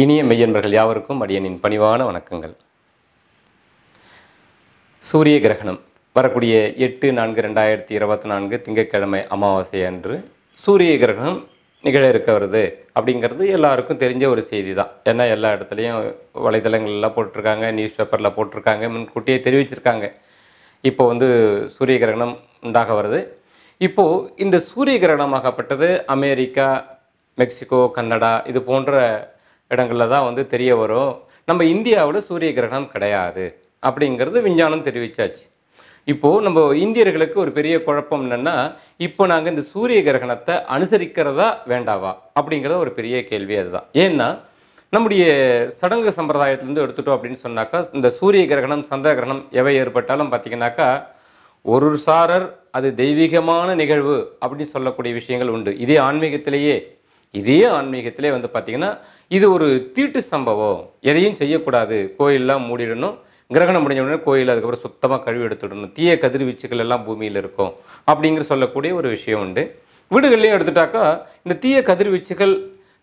இனிய மெய்யன்பர்கள் யாவருக்கும் அடியனின் பணிவான வணக்கங்கள் சூரிய கிரகணம் வரக்கூடிய எட்டு நான்கு ரெண்டாயிரத்தி இருபத்தி நான்கு திங்கட்கிழமை அமாவாசை அன்று சூரிய கிரகணம் நிகழ இருக்க வருது அப்படிங்கிறது எல்லாருக்கும் தெரிஞ்ச ஒரு செய்தி தான் ஏன்னா எல்லா இடத்துலையும் வலைதளங்கள்லாம் போட்டிருக்காங்க நியூஸ் பேப்பரில் போட்டிருக்காங்க முன்கூட்டியே தெரிவிச்சிருக்காங்க இப்போ வந்து சூரிய கிரகணம் உண்டாக வருது இப்போது இந்த சூரிய கிரகணமாகப்பட்டது அமெரிக்கா மெக்சிகோ கன்னடா இது போன்ற இடங்களில் தான் வந்து தெரிய வரும் நம்ம இந்தியாவில் சூரிய கிரகணம் கிடையாது அப்படிங்கிறது விஞ்ஞானம் தெரிவித்தாச்சு இப்போது நம்ம இந்தியர்களுக்கு ஒரு பெரிய குழப்பம் என்னென்னா இப்போ நாங்கள் இந்த சூரிய கிரகணத்தை அனுசரிக்கிறதா வேண்டாவா அப்படிங்கிறத ஒரு பெரிய கேள்வி அதுதான் ஏன்னா நம்முடைய சடங்கு சம்பிரதாயத்திலேருந்து எடுத்துட்டோம் அப்படின்னு சொன்னாக்கா இந்த சூரிய கிரகணம் சந்திர கிரகணம் எவை ஏற்பட்டாலும் பார்த்திங்கனாக்கா ஒரு சாரர் அது தெய்வீகமான நிகழ்வு அப்படின்னு சொல்லக்கூடிய விஷயங்கள் உண்டு இதே ஆன்மீகத்திலேயே இதே ஆன்மீகத்திலே வந்து பார்த்தீங்கன்னா இது ஒரு தீட்டு சம்பவம் எதையும் செய்யக்கூடாது கோயிலெலாம் மூடிடணும் கிரகணம் முடிஞ்ச உடனே கோயில் அதுக்கப்புறம் சுத்தமாக கழுவி எடுத்துடணும் தீய கதிர்வீச்சுகள் எல்லாம் பூமியில் இருக்கும் அப்படிங்கிற சொல்லக்கூடிய ஒரு விஷயம் உண்டு வீடுகள்லையும் எடுத்துட்டாக்கா இந்த தீய கதிர்வீச்சுகள்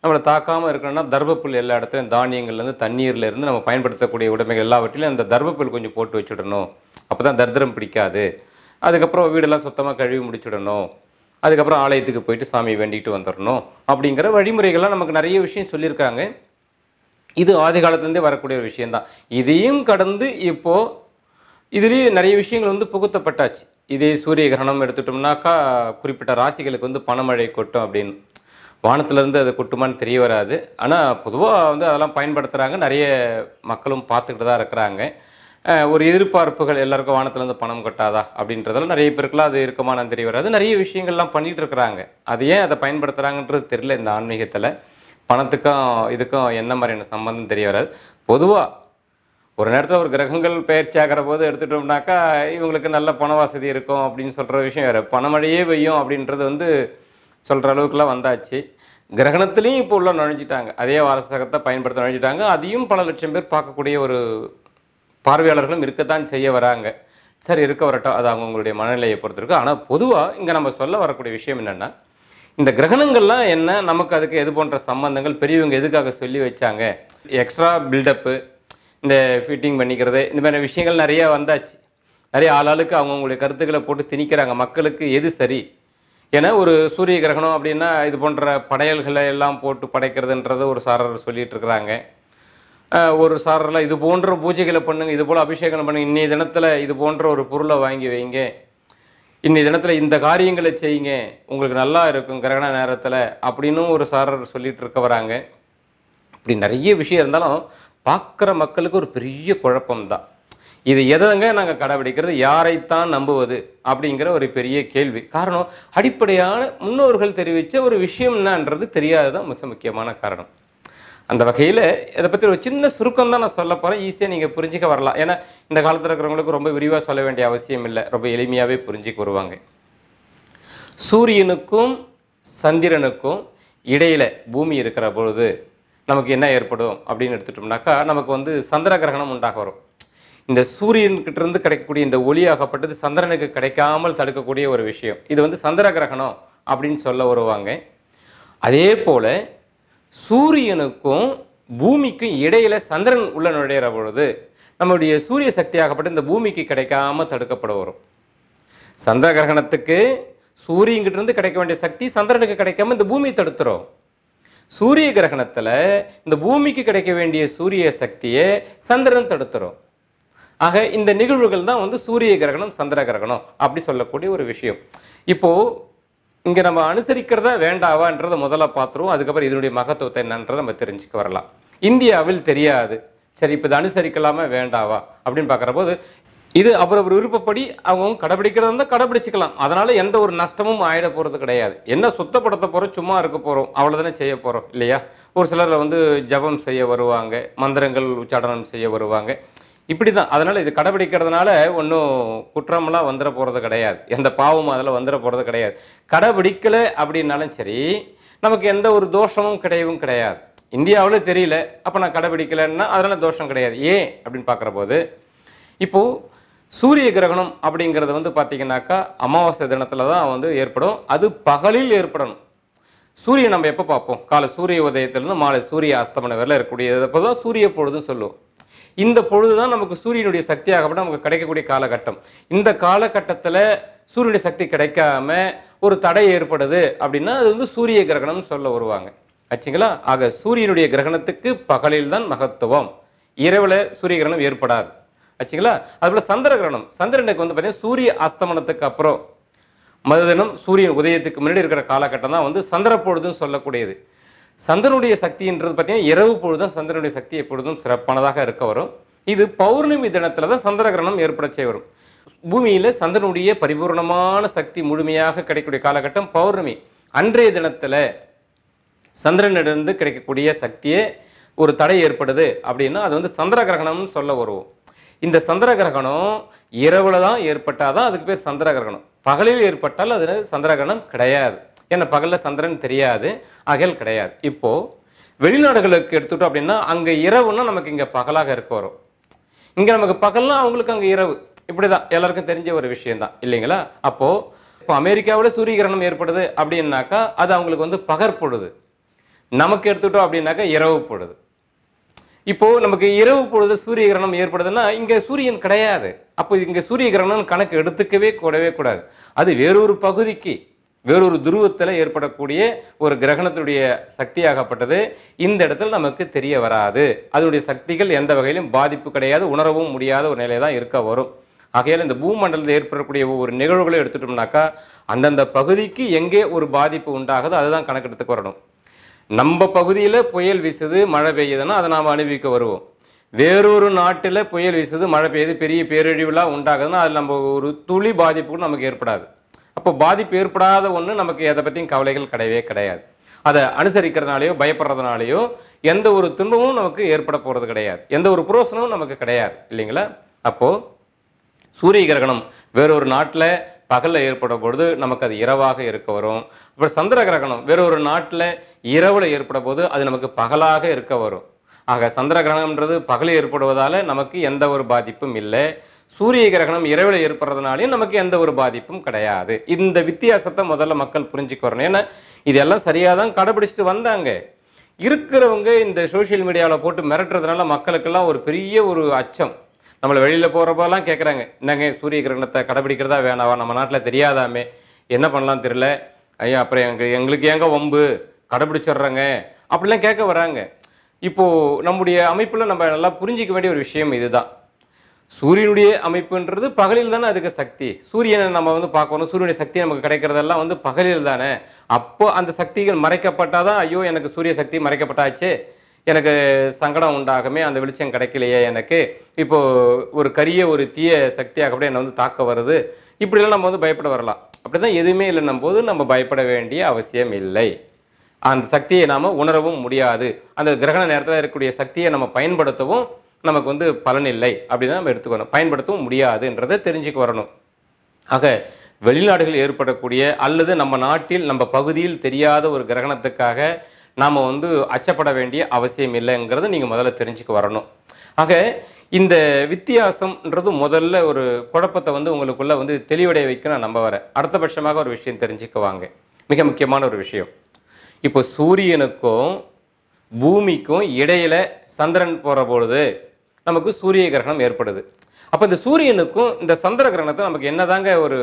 நம்மளை தாக்காமல் இருக்கணும்னா தர்பப்புல் எல்லா இடத்துலையும் தானியங்கள்லேருந்து தண்ணீர்லேருந்து நம்ம பயன்படுத்தக்கூடிய உடைமைகள் எல்லாவற்றிலையும் அந்த தர்பப்புல் கொஞ்சம் போட்டு வச்சுடணும் அப்போ தான் தரித்திரம் பிடிக்காது அதுக்கப்புறம் வீடெல்லாம் சுத்தமாக கழுவி முடிச்சுடணும் அதுக்கப்புறம் ஆலயத்துக்கு போயிட்டு சாமி வேண்டிட்டு வந்துடணும் அப்படிங்கிற வழிமுறைகள்லாம் நமக்கு நிறைய விஷயம் சொல்லியிருக்காங்க இது ஆதி காலத்துலேருந்தே வரக்கூடிய ஒரு விஷயந்தான் இதையும் கடந்து இப்போது இதுலேயும் நிறைய விஷயங்கள் வந்து புகுத்தப்பட்டாச்சு இதே சூரிய கிரகணம் எடுத்துட்டோம்னாக்கா குறிப்பிட்ட ராசிகளுக்கு வந்து பணமழை கொட்டும் அப்படின்னு வானத்துலேருந்து அது கொட்டுமான்னு தெரிய வராது ஆனால் பொதுவாக வந்து அதெல்லாம் பயன்படுத்துகிறாங்க நிறைய மக்களும் பார்த்துக்கிட்டு தான் இருக்கிறாங்க ஒரு எதிர்பார்ப்புகள் எல்லாருக்கும் வானத்துலேருந்து பணம் கட்டாதா அப்படின்றதெல்லாம் நிறைய பேருக்குலாம் அது இருக்குமானு தெரிய வராது நிறைய விஷயங்கள்லாம் பண்ணிகிட்டு இருக்கிறாங்க அது ஏன் அதை பயன்படுத்துகிறாங்கன்றது தெரியல இந்த ஆன்மீகத்தில் பணத்துக்கும் இதுக்கும் என்ன மாதிரியான சம்மந்தம் தெரிய வராது பொதுவாக ஒரு நேரத்தில் ஒரு கிரகங்கள் பயிற்சி ஆகிற போது எடுத்துட்டோம்னாக்கா இவங்களுக்கு நல்ல பண வசதி இருக்கும் அப்படின்னு சொல்கிற விஷயம் வேறு பணமழையே பெய்யும் அப்படின்றது வந்து சொல்கிற அளவுக்குலாம் வந்தாச்சு கிரகணத்துலேயும் இப்போ உள்ள நுழைஞ்சிட்டாங்க அதே வாரசகத்தை பயன்படுத்த நுழைஞ்சிட்டாங்க அதையும் பல லட்சம் பேர் பார்க்கக்கூடிய ஒரு பார்வையாளர்களும் இருக்கத்தான் செய்ய வராங்க சரி இருக்க வரட்டும் அது அவங்களுடைய மனநிலையை பொறுத்திருக்கு ஆனால் பொதுவாக இங்கே நம்ம சொல்ல வரக்கூடிய விஷயம் என்னென்னா இந்த கிரகணங்கள்லாம் என்ன நமக்கு அதுக்கு எது போன்ற சம்பந்தங்கள் பெரியவங்க எதுக்காக சொல்லி வச்சாங்க எக்ஸ்ட்ரா பில்டப்பு இந்த ஃபிட்டிங் பண்ணிக்கிறது இந்த மாதிரி விஷயங்கள் நிறையா வந்தாச்சு நிறைய ஆளாளுக்கு அவங்கவுங்களுடைய கருத்துக்களை போட்டு திணிக்கிறாங்க மக்களுக்கு எது சரி ஏன்னா ஒரு சூரிய கிரகணம் அப்படின்னா இது போன்ற படையல்களை எல்லாம் போட்டு படைக்கிறதுன்றது ஒரு சாரர் சொல்லிட்டு இருக்கிறாங்க ஒரு சாரில் இது போன்ற பூஜைகளை பண்ணுங்க இது போல் அபிஷேகம் பண்ணுங்க இன்னைய தினத்தில் இது போன்ற ஒரு பொருளை வாங்கி வைங்க இன்னைய தினத்தில் இந்த காரியங்களை செய்யுங்க உங்களுக்கு நல்லா இருக்கும் கிரகண நேரத்தில் அப்படின்னும் ஒரு சாரர் சொல்லிட்டு இருக்க வராங்க இப்படி நிறைய விஷயம் இருந்தாலும் பார்க்குற மக்களுக்கு ஒரு பெரிய குழப்பம்தான் இது எதங்க நாங்கள் கடைபிடிக்கிறது யாரைத்தான் நம்புவது அப்படிங்கிற ஒரு பெரிய கேள்வி காரணம் அடிப்படையான முன்னோர்கள் தெரிவித்த ஒரு விஷயம் என்னன்றது தெரியாததான் மிக முக்கியமான காரணம் அந்த வகையில் இதை பற்றி ஒரு சின்ன சுருக்கம் தான் நான் சொல்ல போகிறேன் ஈஸியாக நீங்கள் புரிஞ்சிக்க வரலாம் ஏன்னா இந்த காலத்தில் இருக்கிறவங்களுக்கு ரொம்ப விரிவாக சொல்ல வேண்டிய அவசியம் இல்லை ரொம்ப எளிமையாகவே புரிஞ்சிக்க வருவாங்க சூரியனுக்கும் சந்திரனுக்கும் இடையில் பூமி இருக்கிற பொழுது நமக்கு என்ன ஏற்படும் அப்படின்னு எடுத்துட்டோம்னாக்கா நமக்கு வந்து சந்திர கிரகணம் உண்டாக வரும் இந்த சூரியன்கிட்ட இருந்து கிடைக்கக்கூடிய இந்த ஒளியாகப்பட்டது சந்திரனுக்கு கிடைக்காமல் தடுக்கக்கூடிய ஒரு விஷயம் இது வந்து சந்திர கிரகணம் அப்படின்னு சொல்ல வருவாங்க அதே போல் சூரியனுக்கும் பூமிக்கும் இடையில சந்திரன் உள்ள நுழையிற பொழுது நம்முடைய சூரிய சக்தியாகப்பட்டு இந்த பூமிக்கு கிடைக்காம தடுக்கப்பட வரும் சந்திர கிரகணத்துக்கு இருந்து கிடைக்க வேண்டிய சக்தி சந்திரனுக்கு கிடைக்காம இந்த பூமியை தடுத்துரும் சூரிய கிரகணத்தில் இந்த பூமிக்கு கிடைக்க வேண்டிய சூரிய சக்தியை சந்திரன் தடுத்துரும் ஆக இந்த நிகழ்வுகள் தான் வந்து சூரிய கிரகணம் சந்திர கிரகணம் அப்படி சொல்லக்கூடிய ஒரு விஷயம் இப்போது இங்கே நம்ம அனுசரிக்கிறத வேண்டாவான்றதை முதல்ல பார்த்துருவோம் அதுக்கப்புறம் இதனுடைய மகத்துவத்தை என்னன்றதை நம்ம தெரிஞ்சுக்க வரலாம் இந்தியாவில் தெரியாது சரி இப்போ இதை அனுசரிக்கலாமா வேண்டாவா அப்படின்னு பார்க்குற போது இது அவரவர் விருப்பப்படி அவங்க கடைபிடிக்கிறதா வந்து கடைபிடிச்சிக்கலாம் அதனால எந்த ஒரு நஷ்டமும் ஆகிட போகிறது கிடையாது என்ன சுத்தப்படுத்த போகிறோம் சும்மா இருக்க போகிறோம் அவ்வளோதானே செய்ய போகிறோம் இல்லையா ஒரு சிலரில் வந்து ஜபம் செய்ய வருவாங்க மந்திரங்கள் உச்சாடனம் செய்ய வருவாங்க இப்படி தான் அதனால் இது கடைபிடிக்கிறதுனால ஒன்றும் குற்றமெல்லாம் வந்துட போகிறது கிடையாது எந்த பாவமும் அதில் வந்துட போகிறது கிடையாது கடைபிடிக்கலை அப்படின்னாலும் சரி நமக்கு எந்த ஒரு தோஷமும் கிடையவும் கிடையாது இந்தியாவில் தெரியல அப்போ நான் கடைபிடிக்கலைன்னா அதனால் தோஷம் கிடையாது ஏன் அப்படின்னு பார்க்குற போது இப்போது சூரிய கிரகணம் அப்படிங்கிறது வந்து பார்த்தீங்கன்னாக்கா அமாவாசை தினத்தில் தான் வந்து ஏற்படும் அது பகலில் ஏற்படணும் சூரியன் நம்ம எப்போ பார்ப்போம் காலை சூரிய உதயத்திலேருந்து மாலை சூரிய அஸ்தமனம் வரல இருக்கக்கூடியது அப்போ தான் சூரிய பொழுதுன்னு சொல்லுவோம் இந்த பொழுது தான் நமக்கு சூரியனுடைய சக்தியாகப்பட்ட நமக்கு கிடைக்கக்கூடிய காலகட்டம் இந்த காலகட்டத்தில் சூரியனுடைய சக்தி கிடைக்காம ஒரு தடை ஏற்படுது அப்படின்னா அது வந்து சூரிய கிரகணம்னு சொல்ல வருவாங்க ஆச்சுங்களா ஆக சூரியனுடைய கிரகணத்துக்கு பகலில் தான் மகத்துவம் இரவில் சூரிய கிரகணம் ஏற்படாது ஆச்சுங்களா அதுபோல் சந்திர கிரகணம் சந்திரனுக்கு வந்து பார்த்தீங்கன்னா சூரிய அஸ்தமனத்துக்கு அப்புறம் மதுதினம் சூரியன் உதயத்துக்கு முன்னாடி இருக்கிற காலகட்டம் தான் வந்து சந்திர பொழுதுன்னு சொல்லக்கூடியது சந்திரனுடைய சக்தின்றது பார்த்தீங்கன்னா இரவு பொழுதும் சந்திரனுடைய சக்தி எப்பொழுதும் சிறப்பானதாக இருக்க வரும் இது பௌர்ணமி தினத்தில் தான் சந்திர கிரகணம் ஏற்பட செய்ய வரும் பூமியில் சந்திரனுடைய பரிபூர்ணமான சக்தி முழுமையாக கிடைக்கக்கூடிய காலகட்டம் பௌர்ணமி அன்றைய தினத்தில் சந்திரனிடந்து கிடைக்கக்கூடிய சக்தியே ஒரு தடை ஏற்படுது அப்படின்னா அது வந்து சந்திர கிரகணம்னு சொல்ல வருவோம் இந்த சந்திர கிரகணம் இரவில் தான் ஏற்பட்டால் தான் அதுக்கு பேர் சந்திர கிரகணம் பகலில் ஏற்பட்டால் அது சந்திர கிரகணம் கிடையாது ஏன்னா பகலில் சந்திரன் தெரியாது அகல் கிடையாது இப்போது வெளிநாடுகளுக்கு எடுத்துட்டோம் அப்படின்னா அங்கே இரவுன்னா நமக்கு இங்கே பகலாக இருக்க வரும் இங்கே நமக்கு பகல்னா அவங்களுக்கு அங்கே இரவு இப்படி தான் எல்லாருக்கும் தெரிஞ்ச ஒரு விஷயந்தான் இல்லைங்களா அப்போது இப்போ அமெரிக்காவில் சூரிய கிரகணம் ஏற்படுது அப்படின்னாக்கா அது அவங்களுக்கு வந்து பகற்பொழுது நமக்கு எடுத்துக்கிட்டோம் அப்படின்னாக்கா இரவு பொழுது இப்போது நமக்கு இரவு பொழுது சூரிய கிரகணம் ஏற்படுதுன்னா இங்கே சூரியன் கிடையாது அப்போ இங்கே சூரிய கிரகணம் கணக்கு எடுத்துக்கவே கூடவே கூடாது அது வேறொரு பகுதிக்கு வேறொரு துருவத்தில் ஏற்படக்கூடிய ஒரு கிரகணத்தினுடைய சக்தியாகப்பட்டது இந்த இடத்துல நமக்கு தெரிய வராது அதனுடைய சக்திகள் எந்த வகையிலும் பாதிப்பு கிடையாது உணரவும் முடியாத ஒரு நிலை தான் இருக்க வரும் ஆகையால் இந்த பூமண்டலத்தில் ஏற்படக்கூடிய ஒவ்வொரு நிகழ்வுகளை எடுத்துட்டோம்னாக்கா அந்தந்த பகுதிக்கு எங்கே ஒரு பாதிப்பு உண்டாகுதோ அதுதான் கணக்கெடுத்துக்கு வரணும் நம்ம பகுதியில் புயல் வீசுது மழை பெய்யுதுன்னா அதை நாம் அனுபவிக்க வருவோம் வேறொரு நாட்டில் புயல் வீசுது மழை பெய்யுது பெரிய பேரழிவுலாம் உண்டாகுதுன்னா அதில் நம்ம ஒரு துளி பாதிப்புக்கும் நமக்கு ஏற்படாது அப்போ பாதிப்பு ஏற்படாத ஒன்று நமக்கு எதை பற்றியும் கவலைகள் கிடையவே கிடையாது அதை அனுசரிக்கிறதுனாலையோ பயப்படுறதுனாலையோ எந்த ஒரு துன்பமும் நமக்கு ஏற்பட போகிறது கிடையாது எந்த ஒரு புரோசனமும் நமக்கு கிடையாது இல்லைங்களா அப்போது சூரிய கிரகணம் வேறொரு நாட்டில் பகலில் ஏற்படும் பொழுது நமக்கு அது இரவாக இருக்க வரும் அப்புறம் சந்திர கிரகணம் வேறொரு நாட்டில் இரவில் ஏற்பட போது அது நமக்கு பகலாக இருக்க வரும் ஆக சந்திர கிரகணம்ன்றது பகலில் ஏற்படுவதால் நமக்கு எந்த ஒரு பாதிப்பும் இல்லை சூரிய கிரகணம் இரவில் ஏற்படுறதுனாலையும் நமக்கு எந்த ஒரு பாதிப்பும் கிடையாது இந்த வித்தியாசத்தை முதல்ல மக்கள் புரிஞ்சுக்கிறணும் ஏன்னா இதெல்லாம் சரியாக தான் கடைபிடிச்சிட்டு வந்தாங்க இருக்கிறவங்க இந்த சோஷியல் மீடியாவில் போட்டு மிரட்டுறதுனால மக்களுக்கெல்லாம் ஒரு பெரிய ஒரு அச்சம் நம்மளை வெளியில் போகிறப்பெல்லாம் கேட்குறாங்க என்னங்க சூரிய கிரகணத்தை கடைபிடிக்கிறதா வேணாவா நம்ம நாட்டில் தெரியாதாமே என்ன பண்ணலாம் தெரியல ஐயா அப்புறம் எங்கள் எங்களுக்கு ஏங்க வம்பு கடைபிடிச்சிட்றாங்க அப்படிலாம் கேட்க வராங்க இப்போது நம்முடைய அமைப்பில் நம்ம நல்லா புரிஞ்சிக்க வேண்டிய ஒரு விஷயம் இதுதான் சூரியனுடைய அமைப்புன்றது பகலில் தானே அதுக்கு சக்தி சூரியனை நம்ம வந்து பார்க்கணும் சூரியனுடைய சக்தி நமக்கு கிடைக்கிறதெல்லாம் வந்து பகலில் தானே அப்போ அந்த சக்திகள் மறைக்கப்பட்டாதான் ஐயோ எனக்கு சூரிய சக்தி மறைக்கப்பட்டாச்சு எனக்கு சங்கடம் உண்டாகமே அந்த வெளிச்சம் கிடைக்கலையே எனக்கு இப்போது ஒரு கரிய ஒரு தீய சக்தியாக கூட என்னை வந்து தாக்க வருது இப்படிலாம் நம்ம வந்து பயப்பட வரலாம் அப்படி தான் எதுவுமே இல்லைன்னும் போது நம்ம பயப்பட வேண்டிய அவசியம் இல்லை அந்த சக்தியை நாம் உணரவும் முடியாது அந்த கிரகண நேரத்தில் இருக்கக்கூடிய சக்தியை நம்ம பயன்படுத்தவும் நமக்கு வந்து பலன் இல்லை அப்படின்னு நம்ம எடுத்துக்கணும் பயன்படுத்தவும் முடியாதுன்றதை தெரிஞ்சுக்க வரணும் ஆக வெளிநாடுகளில் ஏற்படக்கூடிய அல்லது நம்ம நாட்டில் நம்ம பகுதியில் தெரியாத ஒரு கிரகணத்துக்காக நாம் வந்து அச்சப்பட வேண்டிய அவசியம் இல்லைங்கிறத நீங்கள் முதல்ல தெரிஞ்சுக்க வரணும் ஆக இந்த வித்தியாசம்ன்றது முதல்ல ஒரு குழப்பத்தை வந்து உங்களுக்குள்ளே வந்து தெளிவடைய வைக்க நான் நம்ப வரேன் அடுத்தபட்சமாக ஒரு விஷயம் தெரிஞ்சுக்குவாங்க மிக முக்கியமான ஒரு விஷயம் இப்போ சூரியனுக்கும் பூமிக்கும் இடையில சந்திரன் போகிற பொழுது நமக்கு சூரிய கிரகணம் ஏற்படுது அப்போ இந்த சூரியனுக்கும் இந்த சந்திர கிரகணத்தை நமக்கு என்னதாங்க ஒரு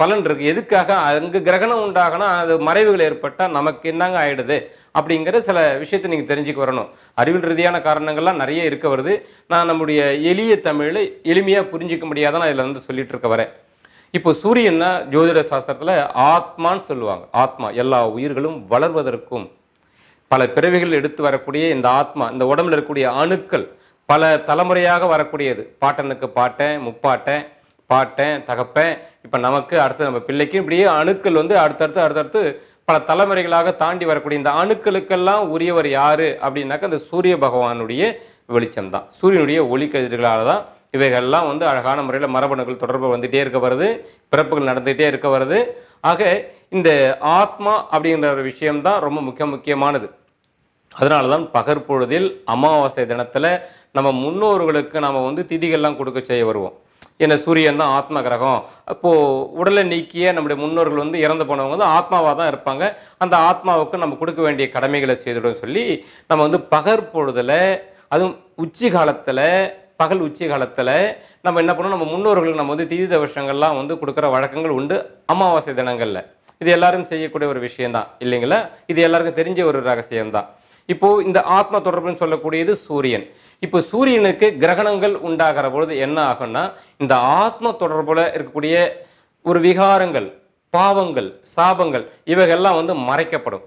பலன் இருக்குது எதுக்காக அங்கே கிரகணம் உண்டாகனா அது மறைவுகள் ஏற்பட்டால் நமக்கு என்னங்க ஆகிடுது அப்படிங்கிற சில விஷயத்தை நீங்கள் தெரிஞ்சுக்க வரணும் அறிவியல் ரீதியான காரணங்கள்லாம் நிறைய இருக்க வருது நான் நம்முடைய எளிய தமிழை எளிமையாக புரிஞ்சிக்க முடியாத நான் இதில் வந்து சொல்லிட்டு இருக்க வரேன் இப்போ சூரியன்னா ஜோதிட சாஸ்திரத்தில் ஆத்மான்னு சொல்லுவாங்க ஆத்மா எல்லா உயிர்களும் வளர்வதற்கும் பல பிறவிகள் எடுத்து வரக்கூடிய இந்த ஆத்மா இந்த உடம்புல இருக்கக்கூடிய அணுக்கள் பல தலைமுறையாக வரக்கூடியது பாட்டனுக்கு பாட்டேன் முப்பாட்டேன் பாட்டேன் தகப்பேன் இப்போ நமக்கு அடுத்து நம்ம பிள்ளைக்கு இப்படியே அணுக்கள் வந்து அடுத்தடுத்து அடுத்தடுத்து பல தலைமுறைகளாக தாண்டி வரக்கூடிய இந்த அணுக்களுக்கெல்லாம் உரியவர் யார் அப்படின்னாக்க அந்த சூரிய பகவானுடைய வெளிச்சம் தான் சூரியனுடைய ஒளி கதிர்களால் தான் இவைகள்லாம் வந்து அழகான முறையில் மரபணுகள் தொடர்பு வந்துகிட்டே இருக்க வருது பிறப்புகள் நடந்துகிட்டே இருக்க வருது ஆக இந்த ஆத்மா அப்படிங்கிற ஒரு விஷயம்தான் ரொம்ப முக்கிய முக்கியமானது அதனால தான் பகற்பொழுதில் அமாவாசை தினத்தில் நம்ம முன்னோர்களுக்கு நம்ம வந்து திதிகள்லாம் கொடுக்க செய்ய வருவோம் ஏன்னா சூரியன் தான் ஆத்ம கிரகம் அப்போது உடலை நீக்கிய நம்முடைய முன்னோர்கள் வந்து இறந்து போனவங்க வந்து ஆத்மாவாக தான் இருப்பாங்க அந்த ஆத்மாவுக்கு நம்ம கொடுக்க வேண்டிய கடமைகளை செய்துடும் சொல்லி நம்ம வந்து பகற்பொழுதில் அதுவும் உச்சி காலத்தில் பகல் உச்சி காலத்தில் நம்ம என்ன பண்ணணும் நம்ம முன்னோர்களுக்கு நம்ம வந்து திதி தவசங்கள்லாம் வந்து கொடுக்குற வழக்கங்கள் உண்டு அமாவாசை தினங்களில் இது எல்லாரும் செய்யக்கூடிய ஒரு விஷயம்தான் இல்லைங்களா இது எல்லாருக்கும் தெரிஞ்ச ஒரு ரகசியம்தான் இப்போது இந்த ஆத்ம தொடர்புன்னு சொல்லக்கூடியது சூரியன் இப்போ சூரியனுக்கு கிரகணங்கள் உண்டாகிற பொழுது என்ன ஆகும்னா இந்த ஆத்ம தொடர்பில் இருக்கக்கூடிய ஒரு விகாரங்கள் பாவங்கள் சாபங்கள் இவைகள்லாம் வந்து மறைக்கப்படும்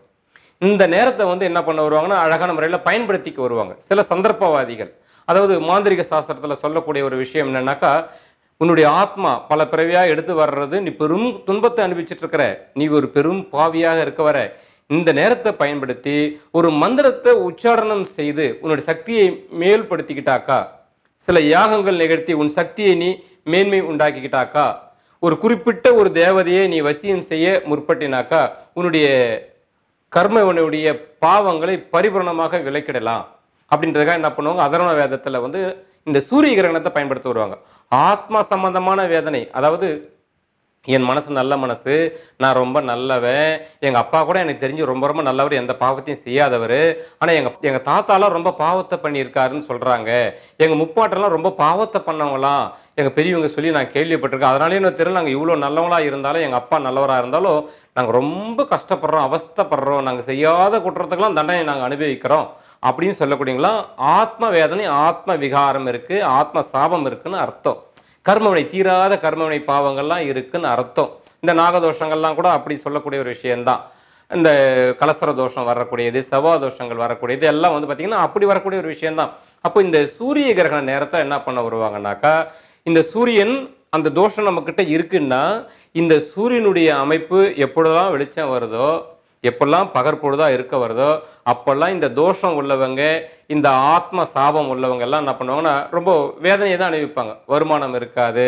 இந்த நேரத்தை வந்து என்ன பண்ண வருவாங்கன்னா அழகான முறையில் பயன்படுத்திக்க வருவாங்க சில சந்தர்ப்பவாதிகள் அதாவது மாந்திரிக சாஸ்திரத்தில் சொல்லக்கூடிய ஒரு விஷயம் என்னன்னாக்கா உன்னுடைய ஆத்மா பல பிறவியாக எடுத்து வர்றது நீ பெரும் துன்பத்தை அனுபவிச்சுட்டு இருக்கிற நீ ஒரு பெரும் பாவியாக இருக்க வர இந்த நேரத்தை பயன்படுத்தி ஒரு மந்திரத்தை உச்சாரணம் செய்து உன்னுடைய சக்தியை மேல்படுத்திக்கிட்டாக்கா சில யாகங்கள் நிகழ்த்தி உன் சக்தியை நீ மேன்மை உண்டாக்கிக்கிட்டாக்கா ஒரு குறிப்பிட்ட ஒரு தேவதையை நீ வசியம் செய்ய முற்பட்டினாக்கா உன்னுடைய கர்மவனுடைய பாவங்களை பரிபூரணமாக விலக்கிடலாம் அப்படின்றதுக்காக என்ன பண்ணுவாங்க அதரண வேதத்தில் வந்து இந்த சூரிய கிரகணத்தை பயன்படுத்தி வருவாங்க ஆத்மா சம்பந்தமான வேதனை அதாவது என் மனசு நல்ல மனசு நான் ரொம்ப நல்லவன் எங்கள் அப்பா கூட எனக்கு தெரிஞ்சு ரொம்ப ரொம்ப நல்லவர் எந்த பாவத்தையும் செய்யாதவர் ஆனால் எங்கள் எங்கள் தாத்தாலாம் ரொம்ப பாவத்தை பண்ணியிருக்காருன்னு சொல்கிறாங்க எங்கள் முப்பாட்டெல்லாம் ரொம்ப பாவத்தை பண்ணவங்களாம் எங்கள் பெரியவங்க சொல்லி நான் கேள்விப்பட்டிருக்கேன் அதனாலே நான் தெரியல நாங்கள் இவ்வளோ நல்லவங்களாக இருந்தாலும் எங்கள் அப்பா நல்லவராக இருந்தாலும் நாங்கள் ரொம்ப கஷ்டப்படுறோம் அவஸ்தப்படுறோம் நாங்கள் செய்யாத குற்றத்துக்கெல்லாம் தண்டனை நாங்கள் அனுபவிக்கிறோம் அப்படின்னு சொல்லக்கூடியங்களா ஆத்ம வேதனை ஆத்ம விகாரம் இருக்குது ஆத்ம சாபம் இருக்குதுன்னு அர்த்தம் கர்மவினை தீராத கர்மவினை பாவங்கள்லாம் இருக்குன்னு அர்த்தம் இந்த நாகதோஷங்கள்லாம் கூட அப்படி சொல்லக்கூடிய ஒரு விஷயம்தான் இந்த கலசர தோஷம் வரக்கூடியது செவ்வா தோஷங்கள் வரக்கூடியது எல்லாம் வந்து பார்த்திங்கன்னா அப்படி வரக்கூடிய ஒரு விஷயம்தான் அப்போ இந்த சூரிய கிரகண நேரத்தை என்ன பண்ண வருவாங்கனாக்கா இந்த சூரியன் அந்த தோஷம் நம்மக்கிட்ட இருக்குன்னா இந்த சூரியனுடைய அமைப்பு எப்பொழுதெல்லாம் வெளிச்சம் வருதோ எப்பெல்லாம் பகற்பொழுதாக இருக்க வருதோ அப்போல்லாம் இந்த தோஷம் உள்ளவங்க இந்த ஆத்ம சாபம் உள்ளவங்க எல்லாம் என்ன பண்ணுவாங்கன்னா ரொம்ப வேதனையை தான் அணிவிப்பாங்க வருமானம் இருக்காது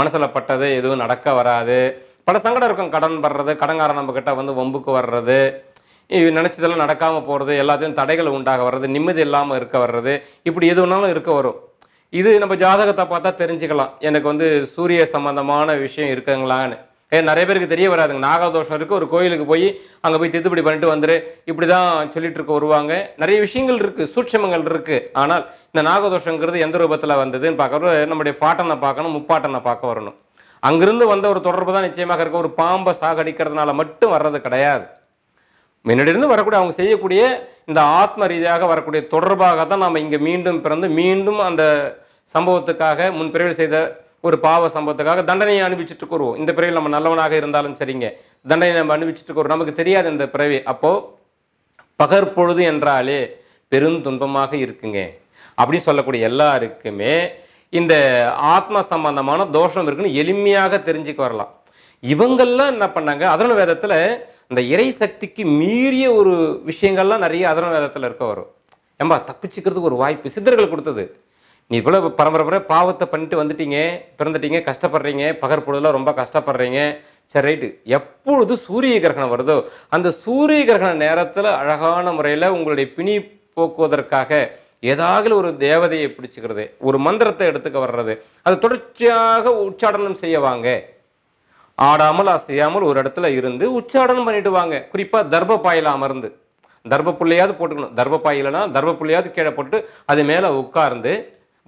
மனசில் பட்டது எதுவும் நடக்க வராது பல சங்கடம் இருக்கும் கடன் வர்றது கடங்காரன் நம்மக்கிட்ட வந்து ஒம்புக்கு வர்றது நினச்சதெல்லாம் நடக்காமல் போகிறது எல்லாத்தையும் தடைகள் உண்டாக வர்றது நிம்மதி இல்லாமல் இருக்க வர்றது இப்படி எது வேணாலும் இருக்க வரும் இது நம்ம ஜாதகத்தை பார்த்தா தெரிஞ்சுக்கலாம் எனக்கு வந்து சூரிய சம்பந்தமான விஷயம் இருக்குங்களான்னு ஏன் நிறைய பேருக்கு தெரிய வராதுங்க நாகதோஷம் இருக்குது ஒரு கோயிலுக்கு போய் அங்கே போய் தித்துப்படி பண்ணிட்டு வந்துரு இப்படி தான் சொல்லிட்டு இருக்க வருவாங்க நிறைய விஷயங்கள் இருக்குது சூட்சமங்கள் இருக்குது ஆனால் இந்த நாகதோஷங்கிறது எந்த ரூபத்தில் வந்ததுன்னு பார்க்குறது நம்முடைய பாட்டனை பார்க்கணும் முப்பாட்டனை பார்க்க வரணும் அங்கிருந்து வந்த ஒரு தொடர்பு தான் நிச்சயமாக இருக்க ஒரு பாம்பை சாகடிக்கிறதுனால மட்டும் வர்றது கிடையாது முன்னாடியிருந்து வரக்கூடிய அவங்க செய்யக்கூடிய இந்த ஆத்ம ரீதியாக வரக்கூடிய தொடர்பாக தான் நாம் இங்கே மீண்டும் பிறந்து மீண்டும் அந்த சம்பவத்துக்காக முன்பிறவில் செய்த ஒரு பாவ சம்பவத்துக்காக தண்டனையை அனுபவிச்சுட்டு இருக்கிறோம் இந்த பிறவி நம்ம நல்லவனாக இருந்தாலும் சரிங்க தண்டனை நம்ம அனுபவிச்சுட்டு இருக்கிறோம் நமக்கு தெரியாது இந்த பிறவி அப்போது பகற்பொழுது என்றாலே பெரும் துன்பமாக இருக்குங்க அப்படின்னு சொல்லக்கூடிய எல்லாருக்குமே இந்த ஆத்ம சம்பந்தமான தோஷம் இருக்குன்னு எளிமையாக தெரிஞ்சுக்க வரலாம் இவங்கள்லாம் என்ன பண்ணாங்க அதன வேதத்தில் இந்த இறை சக்திக்கு மீறிய ஒரு விஷயங்கள்லாம் நிறைய அதன வேதத்தில் இருக்க வரும் ஏம்பா தப்பிச்சுக்கிறதுக்கு ஒரு வாய்ப்பு சித்தர்கள் கொடுத்தது நீ இவ்வளோ பரம்பரை முறை பாவத்தை பண்ணிட்டு வந்துட்டீங்க பிறந்துட்டீங்க கஷ்டப்படுறீங்க பகற்பொழுதில் ரொம்ப கஷ்டப்படுறீங்க சரி ரைட்டு எப்பொழுது சூரிய கிரகணம் வருதோ அந்த சூரிய கிரகண நேரத்தில் அழகான முறையில் உங்களுடைய பிணி போக்குவதற்காக ஏதாவது ஒரு தேவதையை பிடிச்சிக்கிறது ஒரு மந்திரத்தை எடுத்துக்க வர்றது அது தொடர்ச்சியாக உச்சாடனம் செய்ய வாங்க ஆடாமல் அசையாமல் ஒரு இடத்துல இருந்து உச்சாடனம் பண்ணிட்டு வாங்க குறிப்பாக தர்ப பாயில் அமர்ந்து தர்ப புள்ளையாவது போட்டுக்கணும் தர்ப பாயிலனா தர்ப புள்ளையாவது கீழே போட்டு அது மேலே உட்கார்ந்து